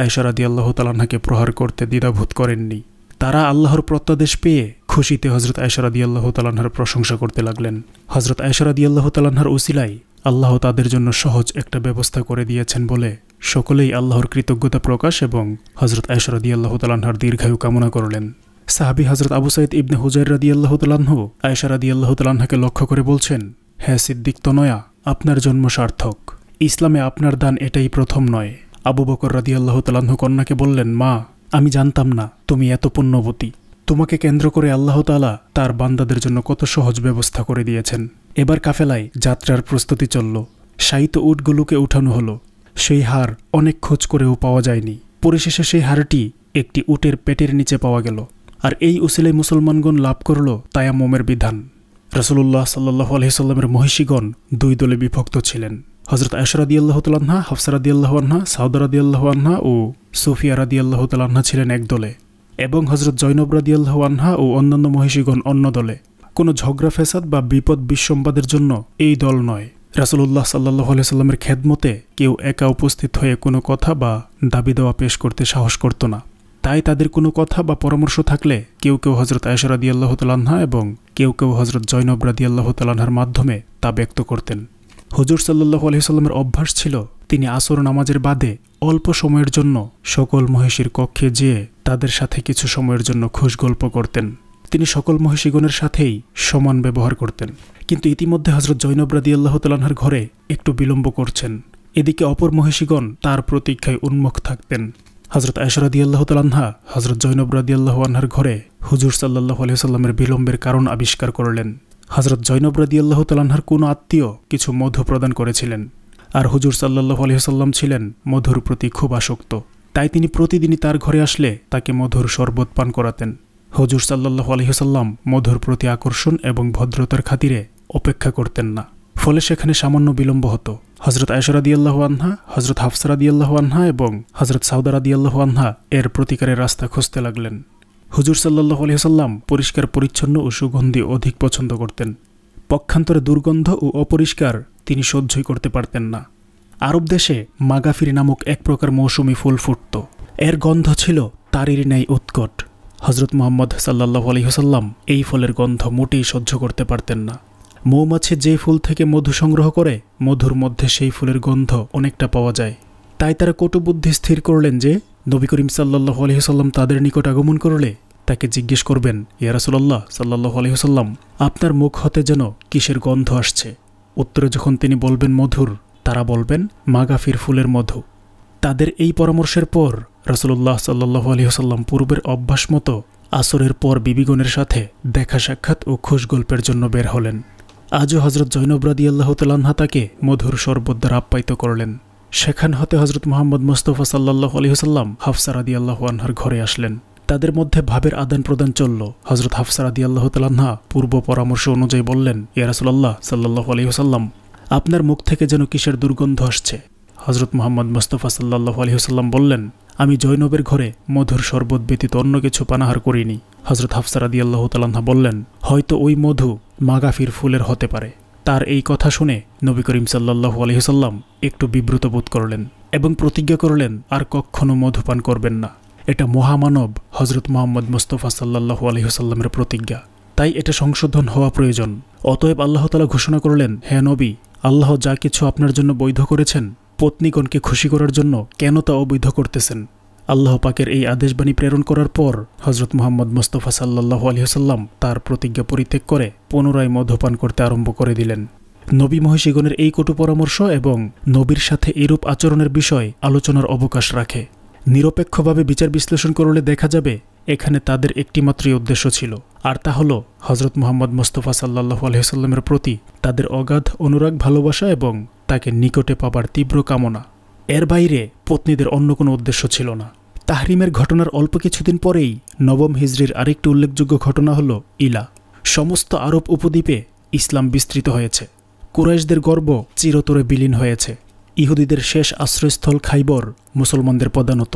Speaker 1: আয়সরাদি আল্লাহ তালাহাকে প্রহার করতে দ্বিধাভূত করেননি তারা আল্লাহর প্রত্যাদেশ পেয়ে খুশিতে হজরত আয়সরাদি আল্লাহ তালাহার প্রশংসা করতে লাগলেন হজরত আয়সরাদি আল্লাহ তালাহার উসিলাই আল্লাহ তাদের জন্য সহজ একটা ব্যবস্থা করে দিয়েছেন বলে সকলেই আল্লাহর কৃতজ্ঞতা প্রকাশ এবং হজরত আয়সরদি আল্লাহ তালাহার দীর্ঘায়ু কামনা করলেন সাহাবি হজরত আবু সাইদ ইবনে হুজাইর রাদি আল্লাহ তালাহ আয়সারাদি আল্লাহ তালাহাকে লক্ষ্য করে বলছেন হ্যাঁ সিদ্দিক তনয়া আপনার জন্ম সার্থক ইসলামে আপনার দান এটাই প্রথম নয় আবু বকর রাদি আল্লাহ তালাহ কন্যাকে বললেন মা আমি জানতাম না তুমি এত পুণ্যবতী তোমাকে কেন্দ্র করে আল্লাহ তালা তার বান্দাদের জন্য কত সহজ ব্যবস্থা করে দিয়েছেন এবার কাফেলায় যাত্রার প্রস্তুতি চলল সাইিত উটগুলোকে উঠানো হলো সেই হার অনেক খোঁজ করেও পাওয়া যায়নি পরিশেষে সেই হারটি একটি উটের পেটের নিচে পাওয়া গেল আর এই উসিলে মুসলমানগণ লাভ করল তায়ামোমের বিধান রসুল্লাহ সাল্লাহ আলহিসাল্লামের মহিষীগণ দুই দলে বিভক্ত ছিলেন হজরত আশরাদি আল্লাহতালাহা হাফসারাদি আল্লাহান্না সাউদারাদি আল্লাহান্না ও সুফিয়া রাদি আল্লাহতালাহা ছিলেন এক দলে এবং হজরত জৈনব রাদি আল্লাহান্না ও অন্যান্য মহিষীগণ অন্য দলে কোনো ঝগড়া ফেসাদ বা বিপদ বিসম্বাদের জন্য এই দল নয় রাসুল্লাহ সাল্লাহ আলাইস্লামের খেদমতে কেউ একা উপস্থিত হয়ে কোনো কথা বা দাবি দেওয়া পেশ করতে সাহস করত না তাই তাদের কোনো কথা বা পরামর্শ থাকলে কেউ কেউ হজরত আয়সরাদি আল্লাহ তালাহা এবং কেউ কেউ হজরত জৈনব রাদি আল্লাহ তালাহার মাধ্যমে তা ব্যক্ত করতেন হুজুর সাল্লাহ আলহিসাল্লামের অভ্যাস ছিল তিনি আসর নামাজের বাদে অল্প সময়ের জন্য সকল মহিষীর কক্ষে যেয়ে তাদের সাথে কিছু সময়ের জন্য খুশ গল্প করতেন তিনি সকল মহিষীগণের সাথেই সমান ব্যবহার করতেন কিন্তু ইতিমধ্যে হজরত জৈনব রাদিয়াল্লাহ তালানহার ঘরে একটু বিলম্ব করছেন এদিকে অপর মহিষীগণ তার প্রতীক্ষায় উন্মুখ থাকতেন হজরত আয়সরাদি আল্লাহ তালাহা হজরত জৈনব রাদি আল্লাহ আনহার ঘরে হুজুর সাল্লাহ আলহিহাল্লামের বিলম্বের কারণ আবিষ্কার করলেন হজরত জৈনব রাদি আল্লাহ তালাহার কোনো আত্মীয় কিছু মধু প্রদান করেছিলেন আর হুজুর সাল্লাহ আলহিহাল্লাম ছিলেন মধুর প্রতি খুব আসক্ত তাই তিনি প্রতিদিনই তার ঘরে আসলে তাকে মধুর শরবত পান করাতেন হজুর সাল্লাহ আলহিহসাল্লাম মধুর প্রতি আকর্ষণ এবং ভদ্রতার খাতিরে অপেক্ষা করতেন না ফলে সেখানে সামান্য বিলম্ব হতো হজরত আয়সরাদি আল্লাহ আনহা হজরত হাফসারাদি আল্লাহ আনহা এবং হজরত সাউদারাদি আল্লাহ আনহা এর প্রতিকারের রাস্তা খুঁজতে লাগলেন হুজুর সাল্লাহ আলহিহসাল্লাম পরিষ্কার পরিচ্ছন্ন ও সুগন্ধি অধিক পছন্দ করতেন পক্ষান্তরে দুর্গন্ধ ও অপরিষ্কার তিনি সহ্যই করতে পারতেন না আরব দেশে মাগাফিরি নামক এক প্রকার মৌসুমি ফুল ফুটত এর গন্ধ ছিল তারির ন্যায় উৎকট হজরত মোহাম্মদ সাল্লাহ আলহিহসাল্লাম এই ফলের গন্ধ মোটেই সহ্য করতে পারতেন না মৌমাছি যে ফুল থেকে মধু সংগ্রহ করে মধুর মধ্যে সেই ফুলের গন্ধ অনেকটা পাওয়া যায় তাই তারা কটুবুদ্ধি স্থির করলেন যে নবী করিম সাল্লাহ আলহিহসাল্লাম তাদের নিকট আগমন করলে তাকে জিজ্ঞেস করবেন ইয়ারাসুল্লাহ সাল্লাহ আলহিহসাল্লাম আপনার মুখ হতে যেন কিসের গন্ধ আসছে উত্তরে যখন তিনি বলবেন মধুর তারা বলবেন মাগাফির ফুলের মধু তাদের এই পরামর্শের পর রসুল্লাহ সাল্লাহ আলহিহসাল্লাম পূর্বের অভ্যাস মতো আসরের পর বিবিগণের সাথে দেখা সাক্ষাৎ ও খুশ গল্পের জন্য বের হলেন আজও হজরত জৈনব আল্লাহ তালান্হা তাকে মধুর শরবত দ্বারা আপ্যায়িত করলেন সেখান হতে হজরত মোহাম্মদ মোস্তফা সাল্লাহ আলহিহসাল্লাম হাফসারাদি আল্লাহ আনহার ঘরে আসলেন তাদের মধ্যে ভাবের আদান প্রদান চলল হজরত হাফসা রাদিয়াল্লাহ তালান্হা পূর্ব পরামর্শ অনুযায়ী বললেন ইয়ারাসুল্লাহ সাল্লাহ আলহিহসাল্লাম আপনার মুখ থেকে যেন কিসের দুর্গন্ধ আসছে হজরত মোহাম্মদ মোস্তফা সাল্লাহ আলহিহসাল্লাম বললেন আমি জৈনবের ঘরে মধুর শরবত ব্যতীত অন্য কিছু পানাহার করিনি হজরত হাফসারাদি আল্লাহ তাল্লাহা বললেন হয়তো ওই মধু মাগাফির ফুলের হতে পারে তার এই কথা শুনে নবী করিম সাল্লাহু আলহিহসাল্লাম একটু বিব্রত বোধ করলেন এবং প্রতিজ্ঞা করলেন আর কখনও মধুপান করবেন না এটা মহামানব হজরত মোহাম্মদ মোস্তফা সাল্লাহু আলহিহসাল্লামের প্রতিজ্ঞা তাই এটা সংশোধন হওয়া প্রয়োজন অতএব আল্লাহতালা ঘোষণা করলেন হে নবী আল্লাহ যা কিছু আপনার জন্য বৈধ করেছেন পত্নীগণকে খুশি করার জন্য কেন তা অবৈধ করতেছেন আল্লাহ পাকের এই আদেশবাণী প্রেরণ করার পর হজরত মোহাম্মদ মোস্তফা সাল্লাহ আলহিহসাল্লাম তার প্রতিজ্ঞা পরিত্যাগ করে পুনরায় মধ্যপান করতে আরম্ভ করে দিলেন নবী মহিষীগণের এই কটু পরামর্শ এবং নবীর সাথে এরূপ আচরণের বিষয় আলোচনার অবকাশ রাখে নিরপেক্ষভাবে বিচার বিশ্লেষণ করলে দেখা যাবে এখানে তাদের একটিমাত্রই উদ্দেশ্য ছিল আর তা হল হজরত মোহাম্মদ মোস্তফা সাল্লাহ আলহিহসাল্লামের প্রতি তাদের অগাধ অনুরাগ ভালোবাসা এবং তাকে নিকটে পাবার তীব্র কামনা এর বাইরে পত্নীদের অন্য কোনো উদ্দেশ্য ছিল না তাহরিমের ঘটনার অল্প কিছুদিন পরেই নবম হিজড়ির আরেকটি উল্লেখযোগ্য ঘটনা হল ইলা সমস্ত আরব উপদ্বীপে ইসলাম বিস্তৃত হয়েছে কুরাইশদের গর্ব চিরতরে বিলীন হয়েছে ইহুদিদের শেষ আশ্রয়স্থল খাইবর মুসলমানদের পদানত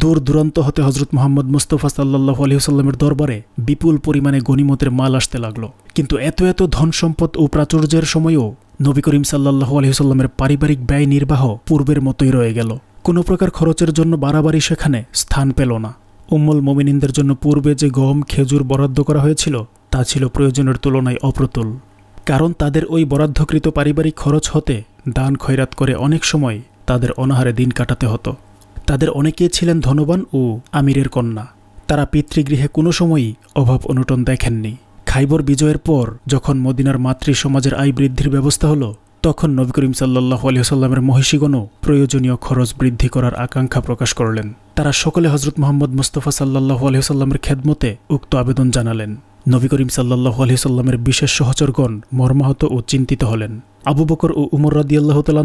Speaker 1: দূর দূরান্ত হতে হজরত মোহাম্মদ মুস্তফা সাল্লাহ আলহিহসাল্লামের দরবারে বিপুল পরিমাণে গণিমতের মাল আসতে লাগল কিন্তু এত এত ধন সম্পদ ও প্রাচুর্যের সময়ও নবী করিম সাল্লাহু আলহিহসাল্লামের পারিবারিক ব্যয় নির্বাহ পূর্বের মতোই রয়ে গেল কোনো প্রকার খরচের জন্য বাড়াবাড়ি সেখানে স্থান পেল না উম্মল মোমিনিনদের জন্য পূর্বে যে গম খেজুর বরাদ্দ করা হয়েছিল তা ছিল প্রয়োজনের তুলনায় অপ্রতুল কারণ তাদের ওই বরাদ্ধকৃত পারিবারিক খরচ হতে দান খয়রাত করে অনেক সময় তাদের অনাহারে দিন কাটাতে হতো তাদের অনেকেই ছিলেন ধনবান ও আমিরের কন্যা তারা পিতৃগৃহে কোনো সময়ই অভাব অনুটন দেখেননি খাইবর বিজয়ের পর যখন মদিনার মাতৃ সমাজের আয় বৃদ্ধির ব্যবস্থা হলো তখন নবী করিম সাল্লাহ আলিয়াল্লামের মহিষীগণও প্রয়োজনীয় খরচ বৃদ্ধি করার আকাঙ্ক্ষা প্রকাশ করলেন তারা সকলে হজরত মোহাম্মদ মুস্তফা সাল্লাহ আলিয়াল্লামের খেদমতে উক্ত আবেদন জানালেন নবী করিম সাল্লাহ আলিয়াল্লামের বিশেষ সহচরগণ মর্মাহত ও চিন্তিত হলেন আবু বকর ও উমর রাদিয়াল্লাহতালাহ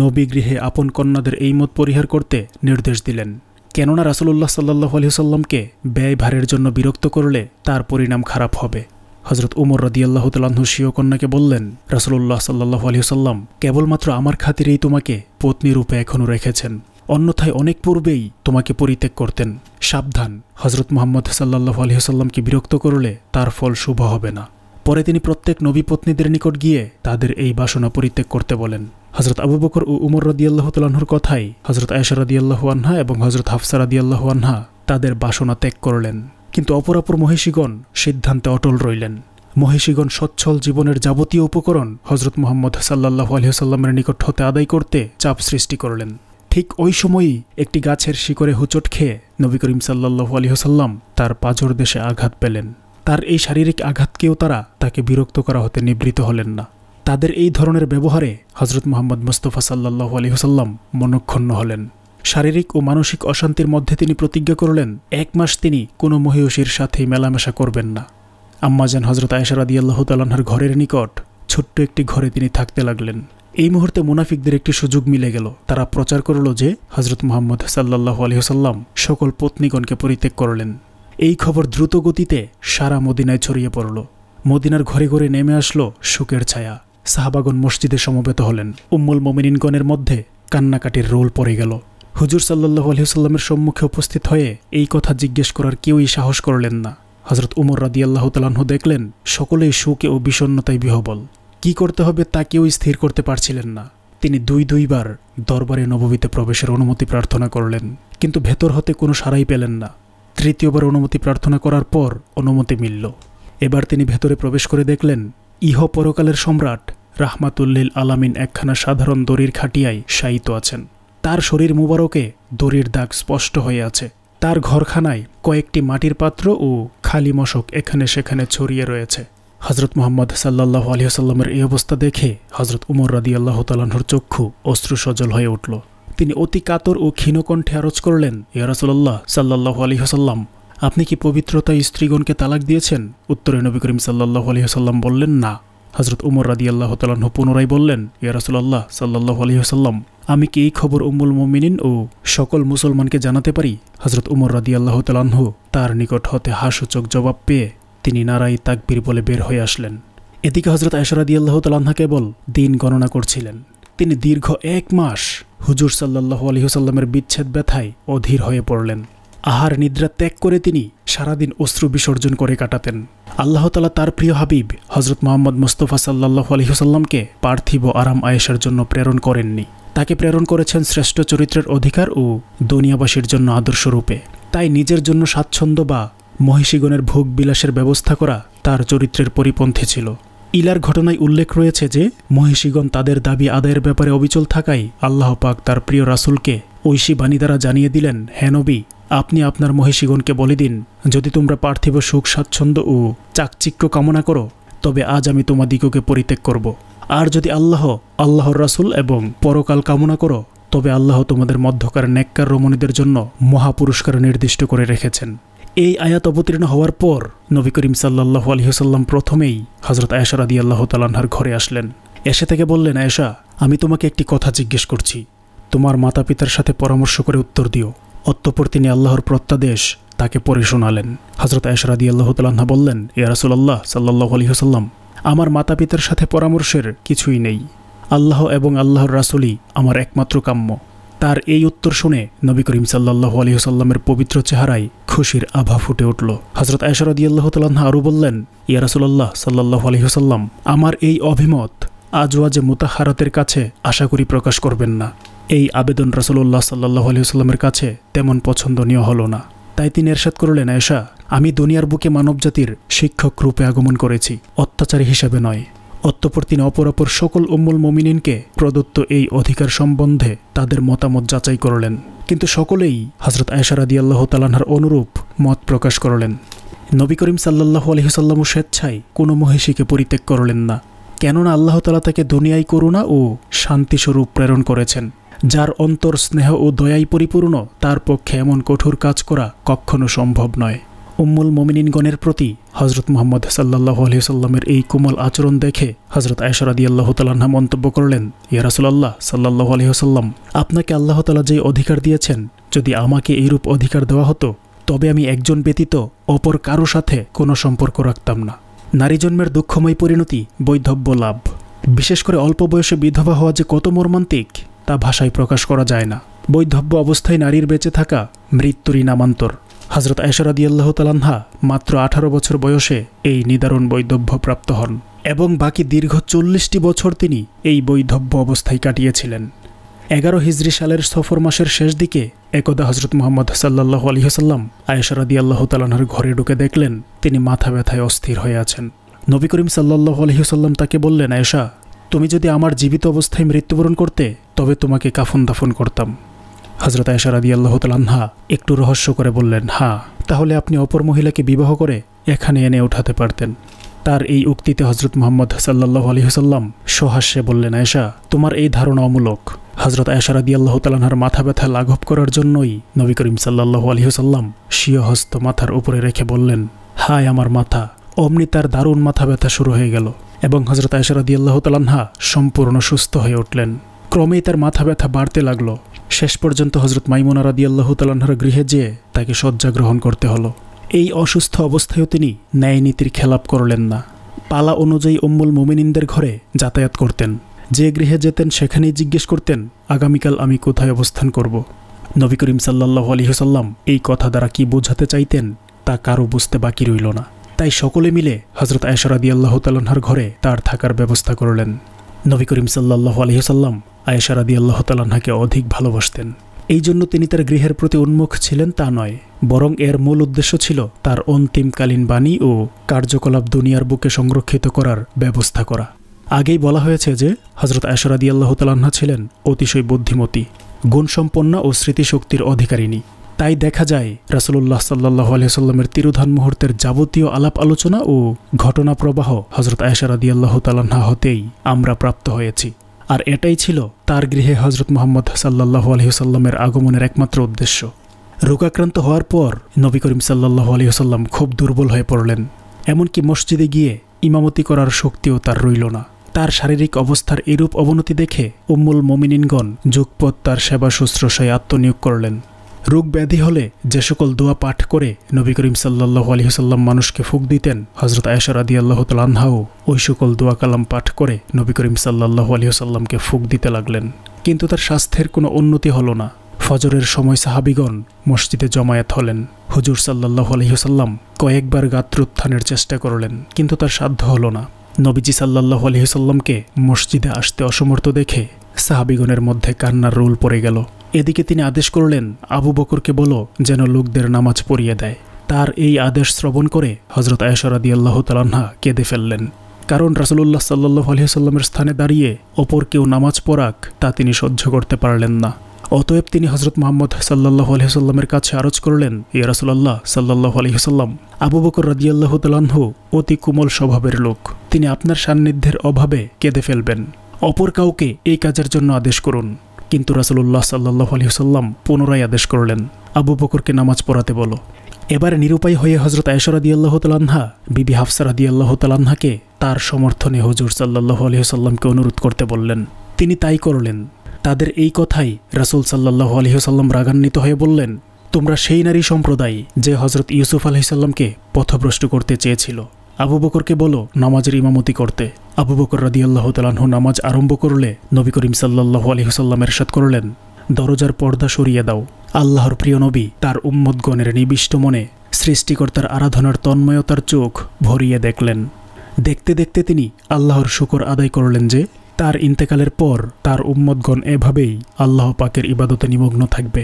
Speaker 1: নবী গৃহে আপন কন্যাদের এই মত পরিহার করতে নির্দেশ দিলেন কেননা রাসুলুল্লাহ সাল্লাহ আলহিসাল্লামকে ব্যয় ভারের জন্য বিরক্ত করলে তার পরিণাম খারাপ হবে হজরত উমর রদিয়াল্লাহ তালাহু সিও কন্যাকে বললেন রাসুলুল্লাহ সাল্লাহ আলহিসাল্লাম কেবলমাত্র আমার খাতিরেই তোমাকে পত্নী রূপে এখনও রেখেছেন অন্যথায় অনেক পূর্বেই তোমাকে পরিত্যাগ করতেন সাবধান হজরত মোহাম্মদ সাল্লাহ আলহিহাল্লামকে বিরক্ত করলে তার ফল শুভ হবে না পরে তিনি প্রত্যেক নবী পত্নীদের নিকট গিয়ে তাদের এই বাসনা পরিত্যাগ করতে বলেন হজরত আবু বকর ও উমর রদিয়াল্লাহ তালাহুর কথাই হজরত আয়সা রদিয়াল্লাহু আনহা এবং হজরত হাফসা রদিয়াল্লাহু আনহা তাদের বাসনা ত্যাগ করলেন কিন্তু অপরাপর মহিষীগণ সিদ্ধান্তে অটল রইলেন মহিষীগণ সচ্ছল জীবনের যাবতীয় উপকরণ হজরত মোহাম্মদ সাল্লাহ আলহিহাল্লামের নিকট হতে আদায় করতে চাপ সৃষ্টি করলেন ঠিক ওই সময়ই একটি গাছের শিকরে হুচট খেয়ে নবী করিম সাল্লাহ আলহিহাল্লাম তার পাঁচর দেশে আঘাত পেলেন তার এই শারীরিক আঘাতকেও তারা তাকে বিরক্ত করা হতে নিবৃত হলেন না তাদের এই ধরনের ব্যবহারে হজরত মোহাম্মদ মুস্তফা সাল্লাহ আলহিহসাল্লাম মনক্ষণ্ণ হলেন শারীরিক ও মানসিক অশান্তির মধ্যে তিনি প্রতিজ্ঞা করলেন এক মাস তিনি কোনো মহিষীর সাথে মেলামেশা করবেন না আম্মাজান হজরত আয়েশারাদি আল্লাহ তালাহার ঘরের নিকট ছোট্ট একটি ঘরে তিনি থাকতে লাগলেন এই মুহূর্তে মুনাফিকদের একটি সুযোগ মিলে গেল তারা প্রচার করল যে হজরত মোহাম্মদ সাল্লাহ আলহিহসাল্লাম সকল পত্নীগণকে পরিত্যাগ করলেন এই খবর দ্রুত গতিতে সারা মদিনায় ছড়িয়ে পড়ল মদিনার ঘরে ঘরে নেমে আসলো শোকের ছায়া সাহাবাগন মসজিদে সমবেত হলেন উম্মুল মোমিনিনগণের মধ্যে কান্নাকাটির রোল পড়ে গেল হুজুর সাল্লাহ আলহিসাল্লামের সম্মুখে উপস্থিত হয়ে এই কথা জিজ্ঞেস করার কেউই সাহস করলেন না হজরত উমর রাদিয়াল্লাহ তালাহ দেখলেন সকলেই শোকে ও বিষণ্নতায় বিহবল কি করতে হবে তা কেউই স্থির করতে পারছিলেন না তিনি দুই দুইবার দরবারে নববীতে প্রবেশের অনুমতি প্রার্থনা করলেন কিন্তু ভেতর হতে কোনো সারাই পেলেন না তৃতীয়বার অনুমতি প্রার্থনা করার পর অনুমতি মিলল এবার তিনি ভেতরে প্রবেশ করে দেখলেন ইহ পরকালের সম্রাট রাহমাতুল্লিল আলামিন একখানা সাধারণ দড়ির খাটিয়ায় শায়িত আছেন তার শরীর মুবারকে দড়ির দাগ স্পষ্ট হয়ে আছে তার ঘরখানায় কয়েকটি মাটির পাত্র ও খালি মশক এখানে সেখানে ছড়িয়ে রয়েছে হজরত মোহাম্মদ সাল্লাহ আলিয়াসাল্লামের এই অবস্থা দেখে হজরত উমর রাদি আল্লাহ তালাহর চক্ষু অশ্রু হয়ে উঠল তিনি অতি কাতর ও ক্ষীণকণ্ঠে আরজ করলেন ইয়ারসল্লাহ সাল্লাহ হাসাল্লাম আপনি কি পবিত্রতা স্ত্রীগণকে তালাক দিয়েছেন উত্তরে নবী করিম সাল্লাহ হাসাল্লাম বললেন না হজরত উমর রাদি আল্লাহ তালাহ পুনরায় বললেন ইয়ারসুল্লাহ সাল্লাহ হাসাল্লাম আমি কি এই খবর উম্মুল মোমিনিন ও সকল মুসলমানকে জানাতে পারি হজরত উমর রাদি আল্লাহ তালাহ তার নিকট হতে হাসূচক জবাব পেয়ে তিনি নারাই তাকবীর বলে বের হয়ে আসলেন এদিকে হজরত আয়সরাদি আল্লাহ তালাহা কেবল দিন গণনা করছিলেন তিনি দীর্ঘ এক মাস হুজুর সাল্লাহ আলহিহসাল্লামের বিচ্ছেদ ব্যথায় অধীর হয়ে পড়লেন আহার নিদ্রা ত্যাগ করে তিনি সারাদিন অশ্রু বিসর্জন করে কাটাতেন আল্লাহ তালা তার প্রিয় হাবিব হজরত মোহাম্মদ মুস্তফা সাল্লাহ আলহিহসাল্লামকে পার্থিব আরাম আয়েসের জন্য প্রেরণ করেননি তাকে প্রেরণ করেছেন শ্রেষ্ঠ চরিত্রের অধিকার ও দুনিয়াবাসীর জন্য আদর্শরূপে তাই নিজের জন্য স্বাচ্ছন্দ্য বা মহিষীগণের ভোগ বিলাসের ব্যবস্থা করা তার চরিত্রের পরিপন্থী ছিল ইলার ঘটনায় উল্লেখ রয়েছে যে মহিষীগণ তাদের দাবি আদায়ের ব্যাপারে অবিচল থাকায় আল্লাহ পাক তার প্রিয় রাসুলকে ঐশী বাণী দ্বারা জানিয়ে দিলেন হেনবি আপনি আপনার মহিষীগণকে বলে দিন যদি তোমরা পার্থিব সুখ স্বাচ্ছন্দ্য ও চাকচিক্য কামনা করো তবে আজ আমি তোমাদিগকে পরিত্যাগ করব আর যদি আল্লাহ আল্লাহর রাসুল এবং পরকাল কামনা করো তবে আল্লাহ তোমাদের মধ্যকার নেককার রমণীদের জন্য মহাপুরস্কার নির্দিষ্ট করে রেখেছেন এই আয়াত অবতীর্ণ হওয়ার পর নবী করিম সাল্লাহ আলহিহসাল্লাম প্রথমেই হজরত আয়েশা রাদি আল্লাহ তালাহার ঘরে আসলেন এসে থেকে বললেন আয়েশা আমি তোমাকে একটি কথা জিজ্ঞেস করছি তোমার মাতা পিতার সাথে পরামর্শ করে উত্তর দিও অত্যপর তিনি আল্লাহর প্রত্যাদেশ তাকে পরে শোনালেন হজরত রাদি আল্লাহ তাল্লাহা বললেন ইয়ারাসুল্লাহ সাল্লাহ আলহিহসাল্লাম আমার মাতা পিতার সাথে পরামর্শের কিছুই নেই আল্লাহ এবং আল্লাহর রাসুলই আমার একমাত্র কাম্য তার এই উত্তর শুনে নবী করিম সাল্লাহ আলহিহসাল্লামের পবিত্র চেহারায় খুশির আভা ফুটে উঠল হজরত আয়সারদিয়াল্লাহ তাল্লাহ আরও বললেন ইয়ারাসুল্লাহ সাল্লাহ আলহিহসাল্লাম আমার এই অভিমত আজওয়াজে মুতাহারতের কাছে আশা করি প্রকাশ করবেন না এই আবেদন রাসুল্লাহ সাল্লাহ আলহিহসাল্লামের কাছে তেমন পছন্দনীয় হল না তাই তিনি এরশাদ করলেন আয়সা আমি দুনিয়ার বুকে মানবজাতির শিক্ষক রূপে আগমন করেছি অত্যাচারী হিসাবে নয় অতঃপর তিনি অপর অপর সকল উম্মুল মমিনিনকে প্রদত্ত এই অধিকার সম্বন্ধে তাদের মতামত যাচাই করলেন কিন্তু সকলেই হজরত আয়সারাদি আল্লাহ তালানহার অনুরূপ মত প্রকাশ করলেন নবী করিম সাল্লাহ আলহিসাল্লাম স্বেচ্ছায় কোনো মহিষীকে পরিত্যাগ করলেন না কেননা আল্লাহ তালা তাকে দুনিয়ায় করুণা ও শান্তিস্বরূপ প্রেরণ করেছেন যার অন্তর স্নেহ ও দয়াই পরিপূর্ণ তার পক্ষে এমন কঠোর কাজ করা কখনো সম্ভব নয় উম্মুল মোমিনিনগণের প্রতি হজরত মোহাম্মদ সাল্লাহ আলহিসাল্লামের এই কোমল আচরণ দেখে হজরত আয়সরাদি আল্লাহ তালাহা মন্তব্য করলেন ইয়ারাসুল্লাহ সাল্লাহ আলহিহাল্লাম আপনাকে আল্লাহ তালা যে অধিকার দিয়েছেন যদি আমাকে এইরূপ অধিকার দেওয়া হতো তবে আমি একজন ব্যতীত অপর কারো সাথে কোনো সম্পর্ক রাখতাম না নারী জন্মের দুঃখময় পরিণতি বৈধব্য লাভ বিশেষ করে অল্প বয়সে বিধবা হওয়া যে কত মর্মান্তিক তা ভাষায় প্রকাশ করা যায় না বৈধব্য অবস্থায় নারীর বেঁচে থাকা মৃত্যুরই নামান্তর হজরত আয়সরাদি আল্লাহ তালান্হা মাত্র আঠারো বছর বয়সে এই নিদারুণ বৈধব্য প্রাপ্ত হন এবং বাকি দীর্ঘ চল্লিশটি বছর তিনি এই বৈধব্য অবস্থায় কাটিয়েছিলেন এগারো হিজরি সালের সফর মাসের শেষ দিকে একদা হজরত মোহাম্মদ সাল্লাহ আলহিহাসাল্লাম আয়েশারাদি আল্লাহ তালানহার ঘরে ঢুকে দেখলেন তিনি মাথা ব্যথায় অস্থির হয়ে আছেন নবী করিম সাল্লাহ আলহিহাসাল্লাম তাকে বললেন আয়েশা তুমি যদি আমার জীবিত অবস্থায় মৃত্যুবরণ করতে তবে তোমাকে কাফন দাফন করতাম হজরত আয়সা রাদি আল্লাহ একটু রহস্য করে বললেন হ্যাঁ তাহলে আপনি অপর মহিলাকে বিবাহ করে এখানে এনে উঠাতে পারতেন তার এই উক্তিতে হজরত মোহাম্মদ সাল্লাহ আলহিহসাল্লাম সোহাস্যে বললেন আয়সা তোমার এই ধারণা অমূলক হজরত আয়সা রাদি আল্লাহ তালাহার মাথা ব্যথা লাঘব করার জন্যই নবী করিম সাল্লাহ আলহিহসাল্লাম স্বীয় হস্ত মাথার উপরে রেখে বললেন হায় আমার মাথা অমনি তার দারুণ মাথা ব্যথা শুরু হয়ে গেল এবং হজরত আয়সা রাদি আল্লাহ সম্পূর্ণ সুস্থ হয়ে উঠলেন ক্রমেই তার মাথা ব্যথা বাড়তে লাগলো শেষ পর্যন্ত হজরত মাইমুনা রাদিয়াল্লাহ তালাহার গৃহে যেয়ে তাকে শয্যা গ্রহণ করতে হলো এই অসুস্থ অবস্থায়ও তিনি ন্যায়নীতির খেলাপ করলেন না পালা অনুযায়ী অম্মুল মোমিনিনদের ঘরে যাতায়াত করতেন যে গৃহে যেতেন সেখানেই জিজ্ঞেস করতেন আগামীকাল আমি কোথায় অবস্থান করব নবী করিম সাল্লাহ আলহিহসাল্লাম এই কথা দ্বারা কি বোঝাতে চাইতেন তা কারও বুঝতে বাকি রইল না তাই সকলে মিলে হজরত আয়সরাদি আল্লাহ তাল্লাহার ঘরে তার থাকার ব্যবস্থা করলেন নবী করিম সাল্লাহ আলহিহসাল্লাম আয়েশা রাদি আল্লাহ তালাহাকে অধিক ভালোবাসতেন এই জন্য তিনি তার গৃহের প্রতি উন্মুখ ছিলেন তা নয় বরং এর মূল উদ্দেশ্য ছিল তার অন্তিমকালীন বাণী ও কার্যকলাপ দুনিয়ার বুকে সংরক্ষিত করার ব্যবস্থা করা আগেই বলা হয়েছে যে হজরত আয়সরাদি আল্লাহ তালাহা ছিলেন অতিশয় বুদ্ধিমতী গুণসম্পন্ন ও স্মৃতিশক্তির অধিকারিণী তাই দেখা যায় রাসুলুল্লাহ সাল্লাহ আলহিহাল্লামের তিরুধান মুহূর্তের যাবতীয় আলাপ আলোচনা ও ঘটনা প্রবাহ হজরত আয়সারাদি আল্লাহ তালাহা হতেই আমরা প্রাপ্ত হয়েছি আর এটাই ছিল তার গৃহে হজরত মোহাম্মদ সাল্লাহ আলহিহসাল্লামের আগমনের একমাত্র উদ্দেশ্য রোগাক্রান্ত হওয়ার পর নবী করিম সাল্লাহ আলহিহসাল্লাম খুব দুর্বল হয়ে পড়লেন এমনকি মসজিদে গিয়ে ইমামতি করার শক্তিও তার রইল না তার শারীরিক অবস্থার এরূপ অবনতি দেখে উম্মুল মমিনিনগণ যুগপথ তার সেবা শুশ্রূষায় আত্মনিয়োগ করলেন রোগ ব্যাধি হলে যে সকল দোয়া পাঠ করে নবী করিম সাল্লাহ আলহিহাল্লাম মানুষকে ফুক দিতেন হজরত আয়েশা আদি আল্লাহ তালাহাও ওই সকল দোয়া কালাম পাঠ করে নবী করিম সাল্লাহ আলহিহাল্লামকে ফুক দিতে লাগলেন কিন্তু তার স্বাস্থ্যের কোনো উন্নতি হলো না ফজরের সময় সাহাবিগণ মসজিদে জমায়েত হলেন হুজুর সাল্লাহ আলহিহাল্লাম কয়েকবার গাত্রোত্থানের চেষ্টা করলেন কিন্তু তার সাধ্য হল না নবীজি সাল্লাহ আলহিহাল্লামকে মসজিদে আসতে অসমর্থ দেখে সাহাবিগণের মধ্যে কান্নার রোল পড়ে গেল এদিকে তিনি আদেশ করলেন আবু বকরকে বলো যেন লোকদের নামাজ পড়িয়ে দেয় তার এই আদেশ শ্রবণ করে হজরত আয়সরাদি আল্লাহ তালাহা কেঁদে ফেললেন কারণ রাসুলুল্লাহ সাল্লাহ আলহিহাল্লামের স্থানে দাঁড়িয়ে অপর কেউ নামাজ পড়াক তা তিনি সহ্য করতে পারলেন না অতএব তিনি হজরত মোহাম্মদ সাল্লাহ আলহিহাল্লামের কাছে আরজ করলেন ইয়া রাসুল্লাহ সাল্লাহ আলহিহাল্লাম আবু বকর আল্লাহ তালাহ অতি কোমল স্বভাবের লোক তিনি আপনার সান্নিধ্যের অভাবে কেঁদে ফেলবেন অপর কাউকে এই কাজের জন্য আদেশ করুন কিন্তু রাসুল্লাহ সাল্লাহ আলহিহসাল্লাম পুনরায় আদেশ করলেন আবু বকরকে নামাজ পড়াতে বলো এবার নিরুপায় হয়ে হজরত আয়সরাদি আল্লাহ তালান্হা বিবি হাফসার আল্লাহ তালান্হাকে তার সমর্থনে হজুর সাল্লাহ আলহিহসাল্লামকে অনুরোধ করতে বললেন তিনি তাই করলেন তাদের এই কথাই রাসুল সাল্লাহ আলহিহসাল্লাম রাগান্বিত হয়ে বললেন তোমরা সেই নারী সম্প্রদায় যে হজরত ইউসুফ আলহিসাল্লামকে পথভ্রষ্ট করতে চেয়েছিল আবু বকরকে বলো নামাজের ইমামতি করতে আবু বকর আল্লাহ তালাহু নামাজ আরম্ভ করলে নবী করিম সাল্লাহ আলহিহসাল্লাম এরশাদ করলেন দরজার পর্দা সরিয়ে দাও আল্লাহর প্রিয় নবী তার উম্মদগণের নিবিষ্ট মনে সৃষ্টিকর্তার আরাধনার তন্ময়তার চোখ ভরিয়ে দেখলেন দেখতে দেখতে তিনি আল্লাহর শুকর আদায় করলেন যে তার ইন্তেকালের পর তার উম্মদগণ এভাবেই আল্লাহ পাকের ইবাদতে নিমগ্ন থাকবে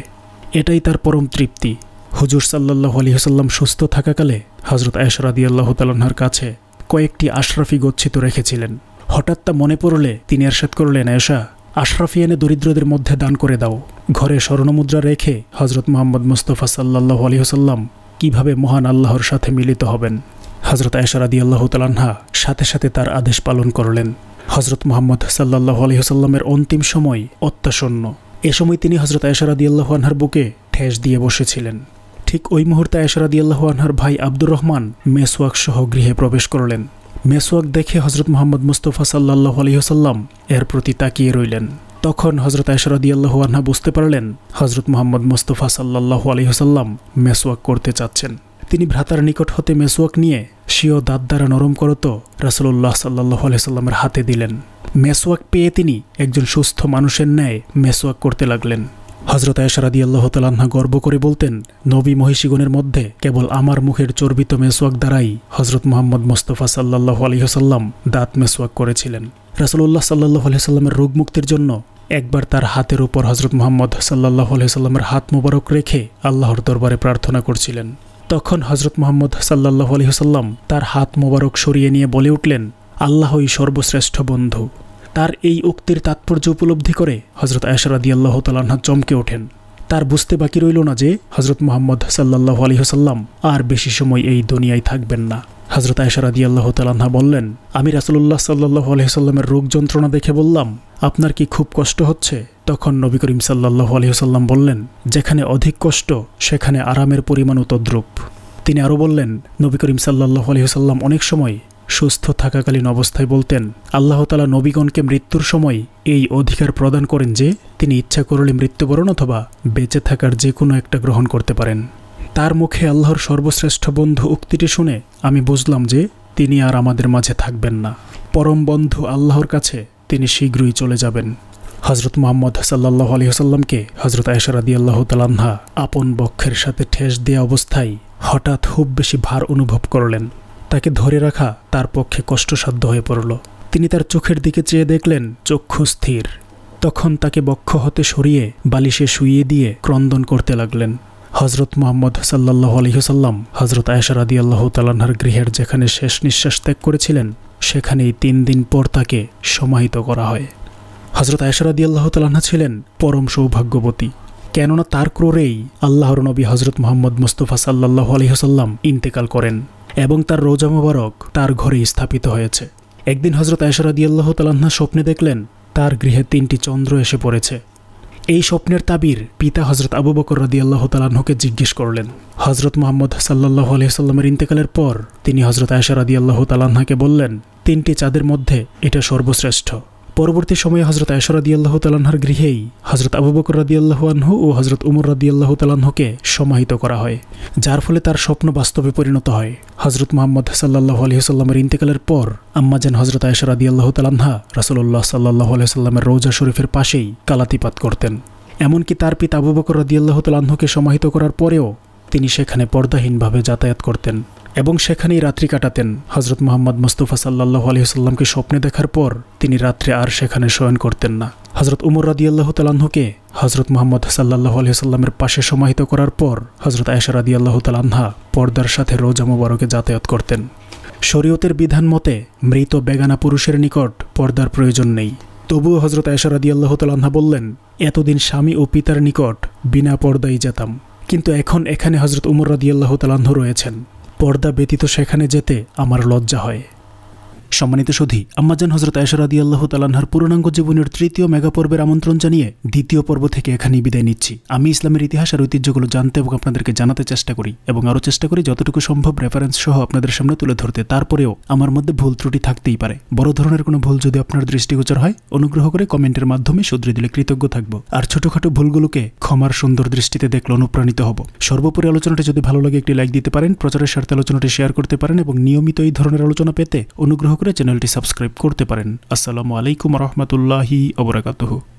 Speaker 1: এটাই তার পরম তৃপ্তি হুজুর সাল্লাহ আলী হুসাল্লাম সুস্থ থাকাকালে হজরত আয়সরাদি আল্লাহ তালাহার কাছে কয়েকটি আশরাফি গচ্ছিত রেখেছিলেন হঠাৎ তা মনে পড়লে তিনি এরশাদ করলেন আয়সা আশরাফি এনে দরিদ্রদের মধ্যে দান করে দাও ঘরে স্বর্ণমুদ্রা রেখে হজরত মোহাম্মদ মুস্তফা সাল্লাহ আলী হুসাল্লাম কীভাবে মহান আল্লাহর সাথে মিলিত হবেন হজরত আয়সরাদি আল্লাহ তালান্হা সাথে সাথে তার আদেশ পালন করলেন হজরত মোহাম্মদ সাল্লাহ হুসাল্লামের অন্তিম সময় অত্যাশন্য এ সময় তিনি হজরত আয়সরাদি আল্লাহ আনহার বুকে ঠেস দিয়ে বসেছিলেন ঠিক ওই মুহূর্তে আয়েশা রাদিয়াল্লাহু আনহার ভাই আব্দুর রহমান মেসওয়াক সহ গৃহে প্রবেশ করলেন মেসওয়াক দেখে হজরত মোহাম্মদ মুস্তফা সাল্লাহ আলহিহসাল্লাম এর প্রতি তাকিয়ে রইলেন তখন হজরত আয়সরদিয়াল্লাহ আনহা বুঝতে পারলেন হজরত মোহাম্মদ মুস্তফা সাল্লাহ আলহিহসাল্লাম মেসওয়াক করতে চাচ্ছেন তিনি ভ্রাতার নিকট হতে মেসওয়াক নিয়ে সিও দাঁত দ্বারা নরম করত রাসুল্লাহ সাল্লাহ আলহিহসাল্লামের হাতে দিলেন মেসওয়াক পেয়ে তিনি একজন সুস্থ মানুষের ন্যায় মেসওয়াক করতে লাগলেন হজরত এশারাদি আল্লাহ তালান্না গর্ব করে বলতেন নবী মহিষীগণের মধ্যে কেবল আমার মুখের চর্বিত মেসওয়াক দ্বারাই হজরত মোহাম্মদ মোস্তফা সাল্লাহ আলহিহসাল্লাম দাঁত মেসওয়াক করেছিলেন রাসলুল্লাহ সাল্লাহ আলহিহাল্লামের রোগ মুক্তির জন্য একবার তার হাতের উপর হজরত মোহাম্মদ সাল্লাহ আলহিহাল্লামের হাত মোবারক রেখে আল্লাহর দরবারে প্রার্থনা করছিলেন তখন হজরত মোহাম্মদ সাল্লাহ আলহিহাল্লাম তার হাত মোবারক সরিয়ে নিয়ে বলে উঠলেন আল্লাহই সর্বশ্রেষ্ঠ বন্ধু তার এই উক্তির তাৎপর্য উপলব্ধি করে হজরত আয়সারাদি আল্লাহ তালাহা চমকে ওঠেন তার বুঝতে বাকি রইল না যে হজরত মোহাম্মদ সাল্লাহ আলহিহসাল্লাম আর বেশি সময় এই দুনিয়ায় থাকবেন না হজরত আয়সারাদি আল্লাহ তালাহা বললেন আমি রাসুল্লাহ সাল্লাহ আলহিহসাল্লামের রোগ যন্ত্রণা দেখে বললাম আপনার কি খুব কষ্ট হচ্ছে তখন নবী করিম সাল্লাহ আলহিহসাল্লাম বললেন যেখানে অধিক কষ্ট সেখানে আরামের পরিমাণও তদ্রুপ তিনি আরও বললেন নবী করিম সাল্লাহ আলহিহসাল্লাম অনেক সময় সুস্থ থাকাকালীন অবস্থায় বলতেন আল্লাহ তালা নবীগণকে মৃত্যুর সময় এই অধিকার প্রদান করেন যে তিনি ইচ্ছা করলে মৃত্যুবরণ অথবা বেঁচে থাকার যে কোনো একটা গ্রহণ করতে পারেন তার মুখে আল্লাহর সর্বশ্রেষ্ঠ বন্ধু উক্তিটি শুনে আমি বুঝলাম যে তিনি আর আমাদের মাঝে থাকবেন না পরম বন্ধু আল্লাহর কাছে তিনি শীঘ্রই চলে যাবেন হজরত মোহাম্মদ সাল্লাহ আলহিহসাল্লামকে হজরত আয়সারাদি আল্লাহ তালান্না আপন বক্ষের সাথে ঠেস দেয়া অবস্থায় হঠাৎ খুব বেশি ভার অনুভব করলেন তাকে ধরে রাখা তার পক্ষে কষ্টসাধ্য হয়ে পড়ল তিনি তার চোখের দিকে চেয়ে দেখলেন চক্ষু স্থির তখন তাকে বক্ষ হতে সরিয়ে বালিশে শুইয়ে দিয়ে ক্রন্দন করতে লাগলেন হজরত মোহাম্মদ সাল্লাহ আলহিহসাল্লাম হজরত আয়সার আদি আল্লাহ তালাহার গৃহের যেখানে শেষ নিঃশ্বাস ত্যাগ করেছিলেন সেখানেই তিন দিন পর তাকে সমাহিত করা হয় হজরত আয়সার আদি আল্লাহ তালাহা ছিলেন পরম সৌভাগ্যবতী কেননা তার ক্রোরেই আল্লাহর নবী হজরত মোহাম্মদ মুস্তফা সাল্লাহ আলহিহসাল্লাম ইন্তেকাল করেন এবং তার রোজা মোবারক তার ঘরে স্থাপিত হয়েছে একদিন হজরত আয়সরাদিয়াল্লাহ তালান্না স্বপ্নে দেখলেন তার গৃহে তিনটি চন্দ্র এসে পড়েছে এই স্বপ্নের তাবির পিতা হজরত আবু বকর রদিয়াল্লাহ তালাহকে জিজ্ঞেস করলেন হজরত মোহাম্মদ সাল্লাহ আলহিসাল্লামের ইন্তেকালের পর তিনি হজরত আয়সা রদিয়াল্লাহ তালাহাকে বললেন তিনটি চাঁদের মধ্যে এটা সর্বশ্রেষ্ঠ পরবর্তী সময়ে হজরত আয়সা রাদিয়াল্লাহ তালাহার গৃহেই হজরত আবু বকর রাদিয়াল্লাহ আনহু ও হজরত উমর আল্লাহ তালাহকে সমাহিত করা হয় যার ফলে তার স্বপ্ন বাস্তবে পরিণত হয় হজরত মোহাম্মদ সাল্লাহ আলহিহসাল্লামের ইন্তেকালের পর আম্মাজান হজরত আদি আল্লাহ তালাহা রাসুল্লাহ সাল্লাহ আলহিহসাল্লামের রৌজা শরীফের পাশেই কালাতিপাত করতেন এমনকি তার পিতা আবু বকর আল্লাহ তালাহকে সমাহিত করার পরেও তিনি সেখানে পর্দাহীনভাবে যাতায়াত করতেন এবং সেখানেই রাত্রি কাটাতেন হজরত মোহাম্মদ মুস্তফা সাল্লাহ আলহিহাল্লামকে স্বপ্নে দেখার পর তিনি রাত্রে আর সেখানে শয়ন করতেন না হজরত উমর রাদিয়াল্লাহ তালাহকে হজরত মোহাম্মদ সাল্লাহ আলহিহাল্লামের পাশে সমাহিত করার পর হজরত আয়েশা রাদিয়াল্লাহ তালাহা পর্দার সাথে রোজা মুবারকে যাতায়াত করতেন শরীয়তের বিধান মতে মৃত বেগানা পুরুষের নিকট পর্দার প্রয়োজন নেই তবুও হজরত আয়েশা রাদিয়াল্লাহ তালাহা বললেন এতদিন স্বামী ও পিতার নিকট বিনা পর্দাই যেতাম কিন্তু এখন এখানে হজরত উমর রাদিয়াল্লাহ তালাহ রয়েছেন পর্দা ব্যতীত সেখানে যেতে আমার লজ্জা হয় সম্মানিত সধি আম্মাজান হজরত আয়সারাদি আল্লাহ তালানহার পূর্ণাঙ্গ জীবনের তৃতীয় মেগা পর্বের আমন্ত্রণ জানিয়ে দ্বিতীয় পর্ব থেকে এখানেই বিদায় নিচ্ছি আমি ইসলামের ইতিহাস আর ঐতিহ্যগুলো জানতে এবং আপনাদেরকে জানাতে চেষ্টা করি এবং আরও চেষ্টা করি যতটুকু সম্ভব রেফারেন্স সহ আপনাদের সামনে তুলে ধরতে তারপরেও আমার মধ্যে ভুল ত্রুটি থাকতেই পারে বড় ধরনের কোনো ভুল যদি আপনার দৃষ্টিগোচর হয় অনুগ্রহ করে কমেন্টের মাধ্যমে শুধরে দিলে কৃতজ্ঞ থাকব আর ছোটখাটো ভুলগুলোকে ক্ষমার সুন্দর দৃষ্টিতে দেখলে অনুপ্রাণিত হব সর্বোপরি আলোচনাটি যদি ভালো লাগে একটি লাইক দিতে পারেন প্রচারের স্বার্থে আলোচনাটি শেয়ার করতে পারেন এবং নিয়মিত এই ধরনের আলোচনা পেতে অনুগ্রহ গুরু চ্যানেলটি সাবস্ক্রাইব করতে পারেন আসসালামু আলাইকুম রাহমাতুল্লাহি ওবারাকাতুহু